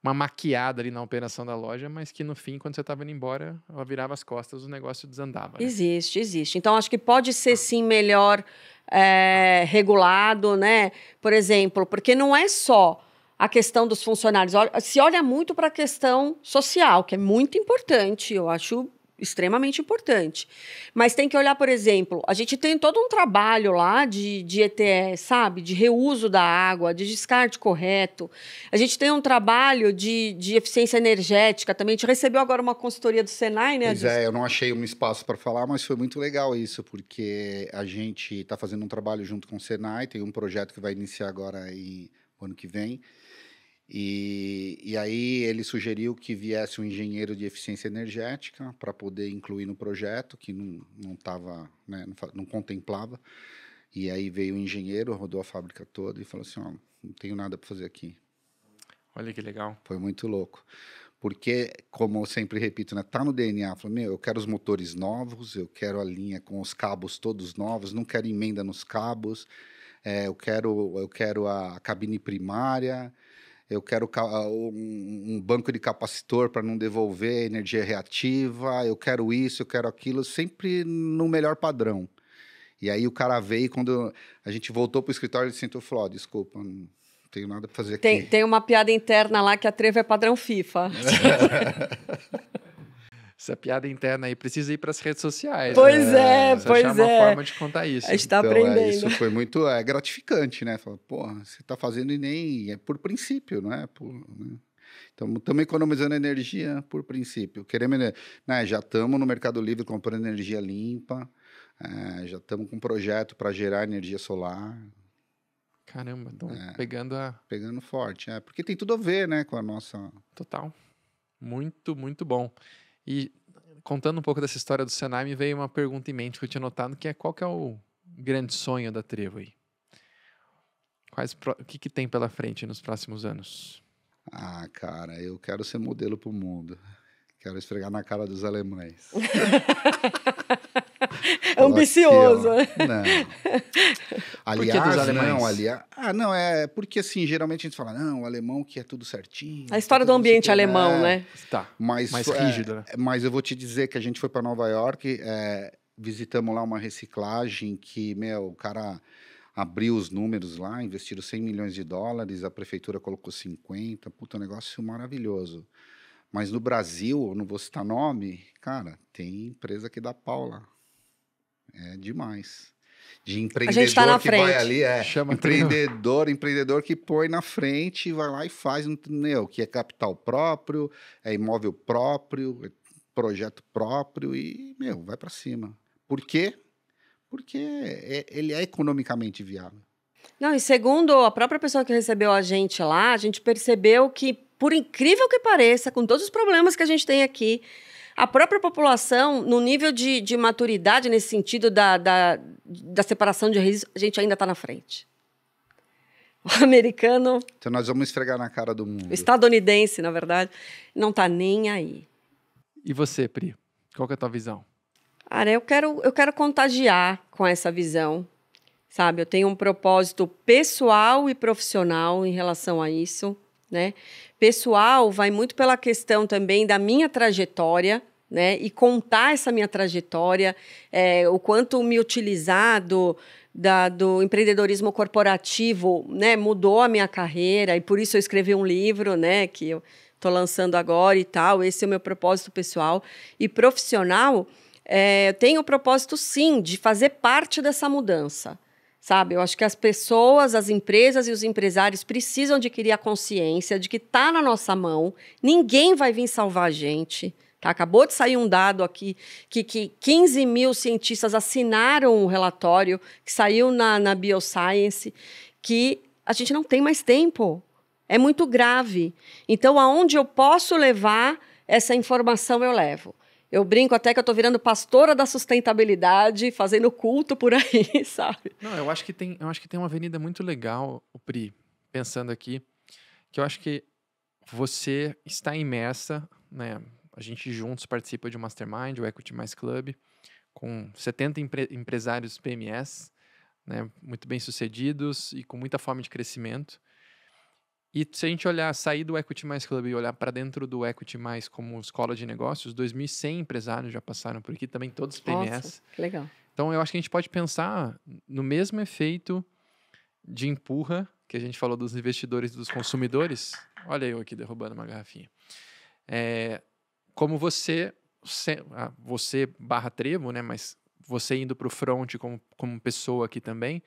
uma maquiada ali na operação da loja, mas que no fim, quando você estava indo embora, ela virava as costas, o negócio desandava. Né? Existe, existe. Então acho que pode ser sim melhor é, regulado, né? Por exemplo, porque não é só a questão dos funcionários. Se olha muito para a questão social, que é muito importante, eu acho extremamente importante. Mas tem que olhar, por exemplo, a gente tem todo um trabalho lá de, de ETS, sabe? De reuso da água, de descarte correto. A gente tem um trabalho de, de eficiência energética também. A gente recebeu agora uma consultoria do Senai, né? Pois é, eu não achei um espaço para falar, mas foi muito legal isso, porque a gente está fazendo um trabalho junto com o Senai, tem um projeto que vai iniciar agora em, ano que vem, e, e aí ele sugeriu que viesse um engenheiro de eficiência energética para poder incluir no projeto, que não, não, tava, né, não, não contemplava. E aí veio o um engenheiro, rodou a fábrica toda e falou assim: ó, oh, não tenho nada para fazer aqui. Olha que legal. Foi muito louco. Porque, como eu sempre repito, né, tá no DNA. Falou, meu, eu quero os motores novos, eu quero a linha com os cabos todos novos, não quero emenda nos cabos, é, eu quero, eu quero a cabine primária, eu quero ah, um banco de capacitor para não devolver energia reativa, eu quero isso, eu quero aquilo, sempre no melhor padrão. E aí o cara veio, quando a gente voltou para o escritório, ele sentou e falou: oh, desculpa, não tenho nada para fazer aqui. Tem, tem uma piada interna lá que a treva é padrão FIFA. essa piada interna aí precisa ir para as redes sociais. Pois né? é, Você é pois achar é. uma forma de contar isso. A gente está então, é, aprendendo. É, isso foi muito é, gratificante, né? Falar, porra, você está fazendo e nem é por princípio, não é? Por, né? Então, estamos economizando energia por princípio. Queremos, né? Já estamos no Mercado Livre comprando energia limpa, é, já estamos com um projeto para gerar energia solar. Caramba, então é, pegando a. Pegando forte, é. Porque tem tudo a ver, né, com a nossa. Total. Muito, muito bom. E contando um pouco dessa história do Senai, me veio uma pergunta em mente que eu tinha notado, que é qual que é o grande sonho da Trevo aí? Quais, o que, que tem pela frente nos próximos anos? Ah, cara, eu quero ser modelo para o mundo. Quero esfregar na cara dos alemães. Ambicioso. Aliás, não, aliás. Ah, não, é porque assim, geralmente a gente fala, não, o alemão que é tudo certinho. A história tá do ambiente né? alemão, né? Tá. Mais, mais rígido, é, né? Mas eu vou te dizer que a gente foi para Nova York, é, visitamos lá uma reciclagem que, meu, o cara abriu os números lá, investiram 100 milhões de dólares, a prefeitura colocou 50, puta, um negócio maravilhoso. Mas no Brasil, não vou citar nome, cara, tem empresa que dá pau lá. É demais. De empreendedor tá na que frente. vai ali, é. Chama empreendedor, empreendedor que põe na frente e vai lá e faz, meu, que é capital próprio, é imóvel próprio, é projeto próprio e, meu, vai para cima. Por quê? Porque é, ele é economicamente viável. Não, e segundo a própria pessoa que recebeu a gente lá, a gente percebeu que, por incrível que pareça, com todos os problemas que a gente tem aqui, a própria população, no nível de, de maturidade nesse sentido da, da, da separação de riscos, a gente ainda está na frente. O americano. Então nós vamos esfregar na cara do mundo. O estadunidense, na verdade, não está nem aí. E você, Pri? Qual é a tua visão? Cara, eu quero, eu quero contagiar com essa visão, sabe? Eu tenho um propósito pessoal e profissional em relação a isso né? Pessoal vai muito pela questão também da minha trajetória, né? E contar essa minha trajetória, é, o quanto me utilizar do, da, do empreendedorismo corporativo, né? Mudou a minha carreira e por isso eu escrevi um livro, né? Que eu estou lançando agora e tal. Esse é o meu propósito pessoal e profissional. É, eu tenho o propósito, sim, de fazer parte dessa mudança. Sabe, eu acho que as pessoas, as empresas e os empresários precisam adquirir a consciência de que está na nossa mão, ninguém vai vir salvar a gente. Tá? Acabou de sair um dado aqui que, que 15 mil cientistas assinaram um relatório que saiu na, na Bioscience que a gente não tem mais tempo. É muito grave. Então, aonde eu posso levar essa informação, eu levo. Eu brinco até que eu estou virando pastora da sustentabilidade, fazendo culto por aí, sabe? Não, eu acho que tem, eu acho que tem uma avenida muito legal, o Pri, pensando aqui, que eu acho que você está imersa, né? A gente juntos participa de um mastermind, o Equity Mais Club, com 70 empre empresários PMS, né? Muito bem sucedidos e com muita forma de crescimento. E se a gente olhar, sair do Equity Mais Club e olhar para dentro do Equity Mais como escola de negócios, 2.100 empresários já passaram por aqui, também todos PMS. Nossa, legal. Então, eu acho que a gente pode pensar no mesmo efeito de empurra que a gente falou dos investidores e dos consumidores. Olha eu aqui derrubando uma garrafinha. É, como você, ah, você barra trevo, né? Mas você indo para o front como, como pessoa aqui também,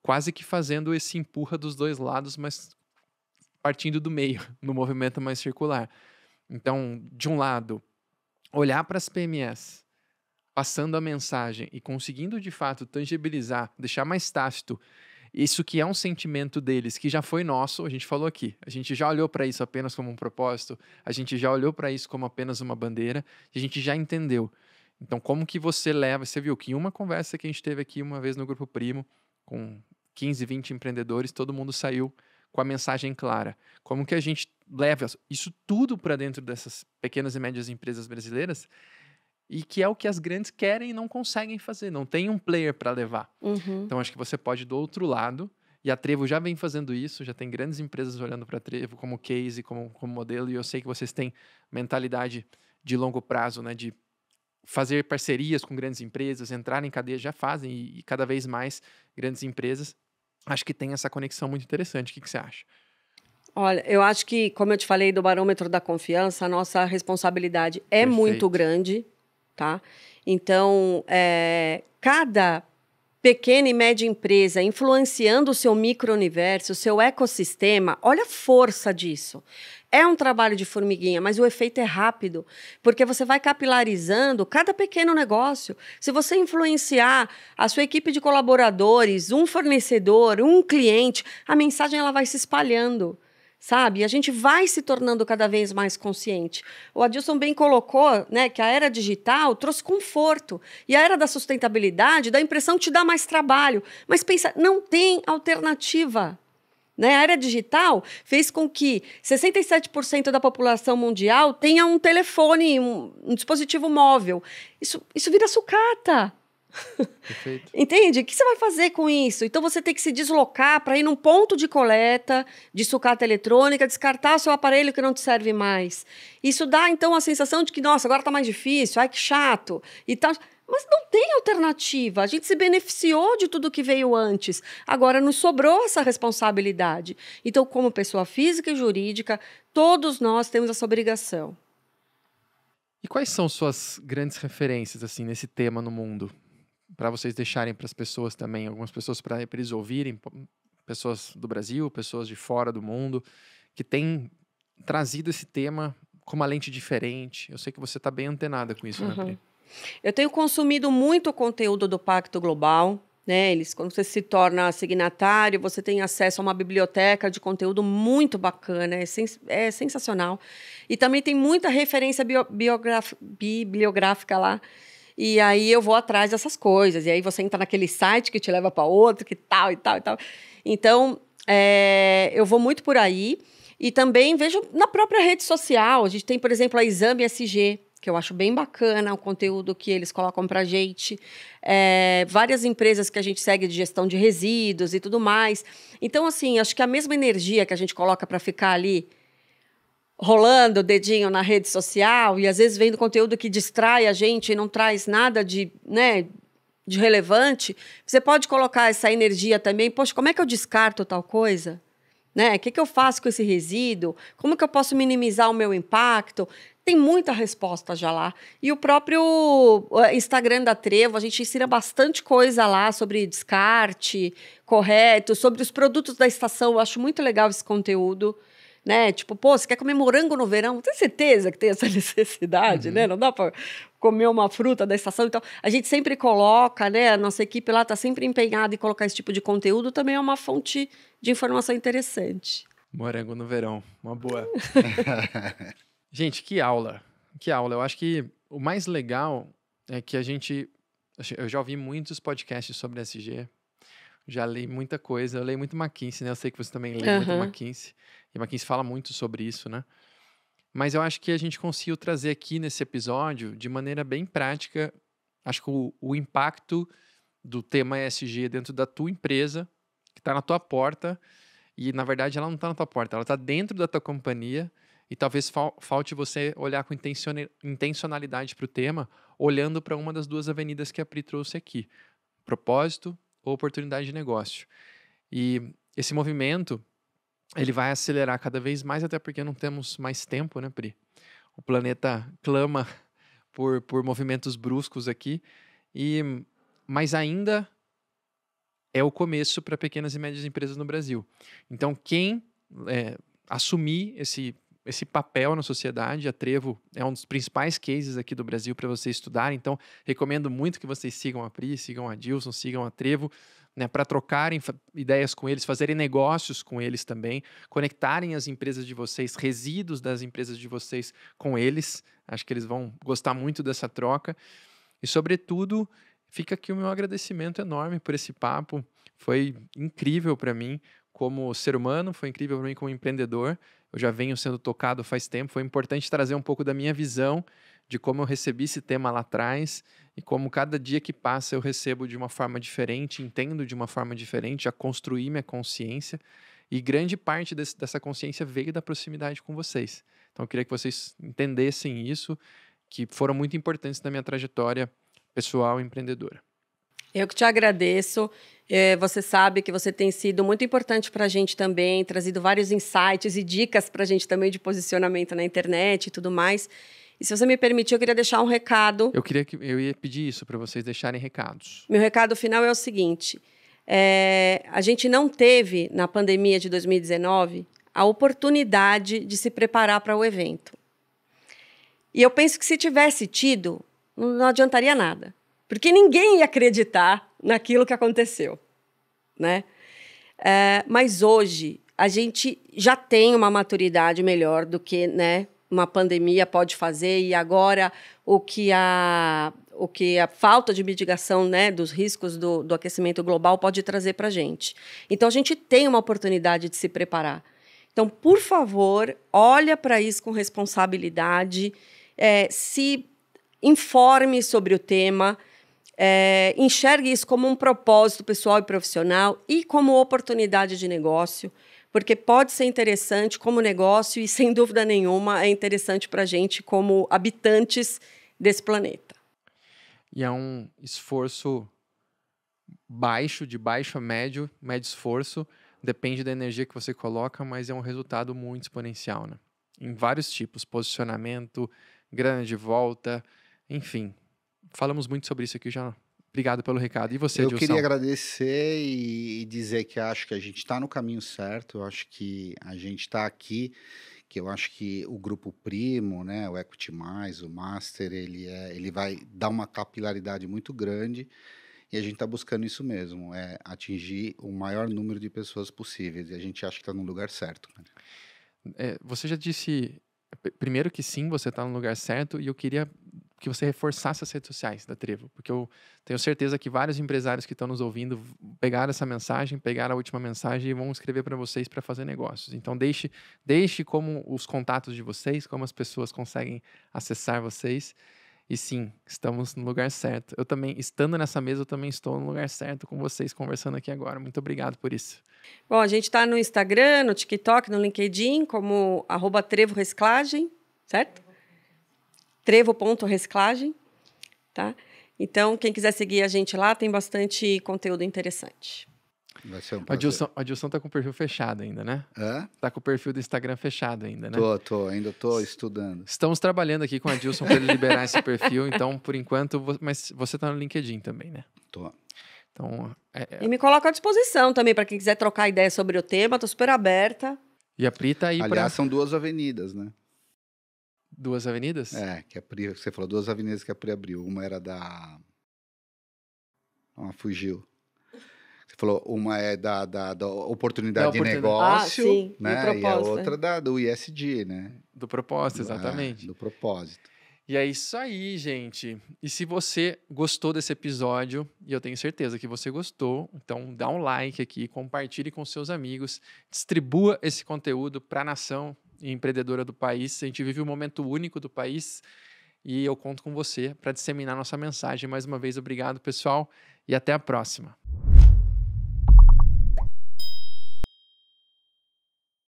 quase que fazendo esse empurra dos dois lados, mas partindo do meio, no movimento mais circular. Então, de um lado, olhar para as PMS, passando a mensagem e conseguindo de fato tangibilizar, deixar mais tácito isso que é um sentimento deles, que já foi nosso, a gente falou aqui. A gente já olhou para isso apenas como um propósito, a gente já olhou para isso como apenas uma bandeira, a gente já entendeu. Então, como que você leva? Você viu que em uma conversa que a gente teve aqui uma vez no Grupo Primo, com 15, 20 empreendedores, todo mundo saiu com a mensagem clara. Como que a gente leva isso tudo para dentro dessas pequenas e médias empresas brasileiras e que é o que as grandes querem e não conseguem fazer, não tem um player para levar. Uhum. Então acho que você pode do outro lado, e a Trevo já vem fazendo isso, já tem grandes empresas olhando para a Trevo como case, como, como modelo, e eu sei que vocês têm mentalidade de longo prazo, né, de fazer parcerias com grandes empresas, entrar em cadeia, já fazem, e, e cada vez mais grandes empresas acho que tem essa conexão muito interessante. O que, que você acha? Olha, eu acho que, como eu te falei do barômetro da confiança, a nossa responsabilidade é Perfeito. muito grande, tá? Então, é, cada pequena e média empresa influenciando o seu micro-universo, o seu ecossistema, olha a força disso. É um trabalho de formiguinha, mas o efeito é rápido, porque você vai capilarizando cada pequeno negócio. Se você influenciar a sua equipe de colaboradores, um fornecedor, um cliente, a mensagem ela vai se espalhando sabe? E a gente vai se tornando cada vez mais consciente. O Adilson bem colocou, né, que a era digital trouxe conforto e a era da sustentabilidade dá a impressão que te dá mais trabalho, mas pensa, não tem alternativa. Né? A era digital fez com que 67% da população mundial tenha um telefone, um, um dispositivo móvel. Isso, isso vira sucata. Perfeito. Entende? O que você vai fazer com isso? Então você tem que se deslocar para ir num ponto de coleta de sucata eletrônica, descartar o seu aparelho que não te serve mais. Isso dá então a sensação de que, nossa, agora está mais difícil, ai que chato. E tal. Tá... Mas não tem alternativa. A gente se beneficiou de tudo que veio antes. Agora nos sobrou essa responsabilidade. Então, como pessoa física e jurídica, todos nós temos essa obrigação. E quais são suas grandes referências assim nesse tema no mundo? Para vocês deixarem para as pessoas também, algumas pessoas para eles ouvirem, pessoas do Brasil, pessoas de fora do mundo, que têm trazido esse tema com uma lente diferente. Eu sei que você está bem antenada com isso, né, uhum. né, Pri? Eu tenho consumido muito conteúdo do Pacto Global. Né, eles, quando você se torna signatário, você tem acesso a uma biblioteca de conteúdo muito bacana, é, sens é sensacional. E também tem muita referência bio bibliográfica lá. E aí eu vou atrás dessas coisas. E aí você entra naquele site que te leva para outro, que tal e tal e tal. Então, é, eu vou muito por aí. E também vejo na própria rede social. A gente tem, por exemplo, a Exame SG, que eu acho bem bacana o conteúdo que eles colocam para a gente. É, várias empresas que a gente segue de gestão de resíduos e tudo mais. Então, assim, acho que a mesma energia que a gente coloca para ficar ali rolando o dedinho na rede social e às vezes vendo conteúdo que distrai a gente e não traz nada de, né, de relevante, você pode colocar essa energia também, poxa, como é que eu descarto tal coisa? Né? O que, que eu faço com esse resíduo? Como que eu posso minimizar o meu impacto? tem muita resposta já lá. E o próprio uh, Instagram da Trevo, a gente ensina bastante coisa lá sobre descarte correto, sobre os produtos da estação. Eu acho muito legal esse conteúdo né? Tipo, pô, você quer comer morango no verão? Tem certeza que tem essa necessidade, né? uhum. né? Não dá para comer uma fruta da estação. Então, a gente sempre coloca, né? A nossa equipe lá está sempre empenhada em colocar esse tipo de conteúdo. Também é uma fonte de informação interessante. Morango no verão, uma boa. Gente, que aula. Que aula. Eu acho que o mais legal é que a gente. Assim, eu já ouvi muitos podcasts sobre SG, já li muita coisa. Eu leio muito McKinsey, né? Eu sei que você também lê uhum. muito McKinsey. E McKinsey fala muito sobre isso, né? Mas eu acho que a gente conseguiu trazer aqui nesse episódio, de maneira bem prática, acho que o, o impacto do tema ESG dentro da tua empresa, que está na tua porta. E, na verdade, ela não está na tua porta, ela está dentro da tua companhia e talvez falte você olhar com intencionalidade para o tema, olhando para uma das duas avenidas que a Pri trouxe aqui: propósito ou oportunidade de negócio. E esse movimento ele vai acelerar cada vez mais, até porque não temos mais tempo, né, Pri? O planeta clama por, por movimentos bruscos aqui, e mas ainda é o começo para pequenas e médias empresas no Brasil. Então, quem é, assumir esse esse papel na sociedade. A Trevo é um dos principais cases aqui do Brasil para você estudar. Então, recomendo muito que vocês sigam a Pri, sigam a Dilson, sigam a Trevo, né, para trocarem ideias com eles, fazerem negócios com eles também, conectarem as empresas de vocês, resíduos das empresas de vocês com eles. Acho que eles vão gostar muito dessa troca. E, sobretudo, fica aqui o meu agradecimento enorme por esse papo. Foi incrível para mim como ser humano, foi incrível para mim como empreendedor. Eu já venho sendo tocado faz tempo. Foi importante trazer um pouco da minha visão de como eu recebi esse tema lá atrás e como cada dia que passa eu recebo de uma forma diferente, entendo de uma forma diferente, a construir minha consciência. E grande parte desse, dessa consciência veio da proximidade com vocês. Então eu queria que vocês entendessem isso, que foram muito importantes na minha trajetória pessoal e empreendedora. Eu que te agradeço. É, você sabe que você tem sido muito importante para a gente também, trazido vários insights e dicas para a gente também de posicionamento na internet e tudo mais. E se você me permitir, eu queria deixar um recado. Eu queria que eu ia pedir isso para vocês deixarem recados. Meu recado final é o seguinte: é, a gente não teve na pandemia de 2019 a oportunidade de se preparar para o evento. E eu penso que se tivesse tido, não adiantaria nada porque ninguém ia acreditar naquilo que aconteceu, né? É, mas hoje a gente já tem uma maturidade melhor do que, né? Uma pandemia pode fazer e agora o que a o que a falta de mitigação né, dos riscos do, do aquecimento global pode trazer para a gente. Então, a gente tem uma oportunidade de se preparar. Então, por favor, olha para isso com responsabilidade, é, se informe sobre o tema, é, enxergue isso como um propósito pessoal e profissional e como oportunidade de negócio, porque pode ser interessante como negócio e, sem dúvida nenhuma, é interessante para a gente como habitantes desse planeta. E é um esforço baixo, de baixo a médio, médio esforço, depende da energia que você coloca, mas é um resultado muito exponencial, né? Em vários tipos, posicionamento, grana de volta, enfim, falamos muito sobre isso aqui já. Obrigado pelo recado. E você, Eu queria agradecer e dizer que acho que a gente está no caminho certo. Eu acho que a gente está aqui que eu acho que o grupo primo, né, o Equity Mais, o Master, ele é, ele vai dar uma capilaridade muito grande e a gente está buscando isso mesmo, é atingir o maior número de pessoas possíveis e a gente acha que está no lugar certo. Né. É, você já disse primeiro que sim, você está no lugar certo e eu queria que você reforçasse as redes sociais da Trevo, porque eu tenho certeza que vários empresários que estão nos ouvindo pegaram essa mensagem, pegaram a última mensagem e vão escrever para vocês para fazer negócios. Então deixe, deixe como os contatos de vocês, como as pessoas conseguem acessar vocês. E sim, estamos no lugar certo. Eu também, estando nessa mesa, eu também estou no lugar certo com vocês conversando aqui agora. Muito obrigado por isso. Bom, a gente está no Instagram, no TikTok, no LinkedIn, como arroba certo? trevo.reciclagem, tá? Então, quem quiser seguir a gente lá, tem bastante conteúdo interessante. Vai ser um prazer. a Dilson, está com o perfil fechado ainda, né? Está Tá com o perfil do Instagram fechado ainda, né? Tô, tô, ainda tô estudando. Estamos trabalhando aqui com a Dilson para ele liberar esse perfil, então, por enquanto, mas você está no LinkedIn também, né? Tô. Então, é, é... E me coloca à disposição também para quem quiser trocar ideia sobre o tema, tô super aberta. E a Pri tá aí Aliás, pra... são duas avenidas, né? Duas avenidas? É, que a Pri, você falou duas avenidas que a Pri abriu. Uma era da. Uma ah, fugiu. Você falou, uma é da, da, da oportunidade, da oportunidade. de negócio, ah, sim, né? E a né? outra da, do ISD, né? Do propósito, é, exatamente. É, do propósito. E é isso aí, gente. E se você gostou desse episódio, e eu tenho certeza que você gostou, então dá um like aqui, compartilhe com seus amigos, distribua esse conteúdo para a nação e empreendedora do país. A gente vive um momento único do país e eu conto com você para disseminar nossa mensagem. Mais uma vez, obrigado, pessoal, e até a próxima.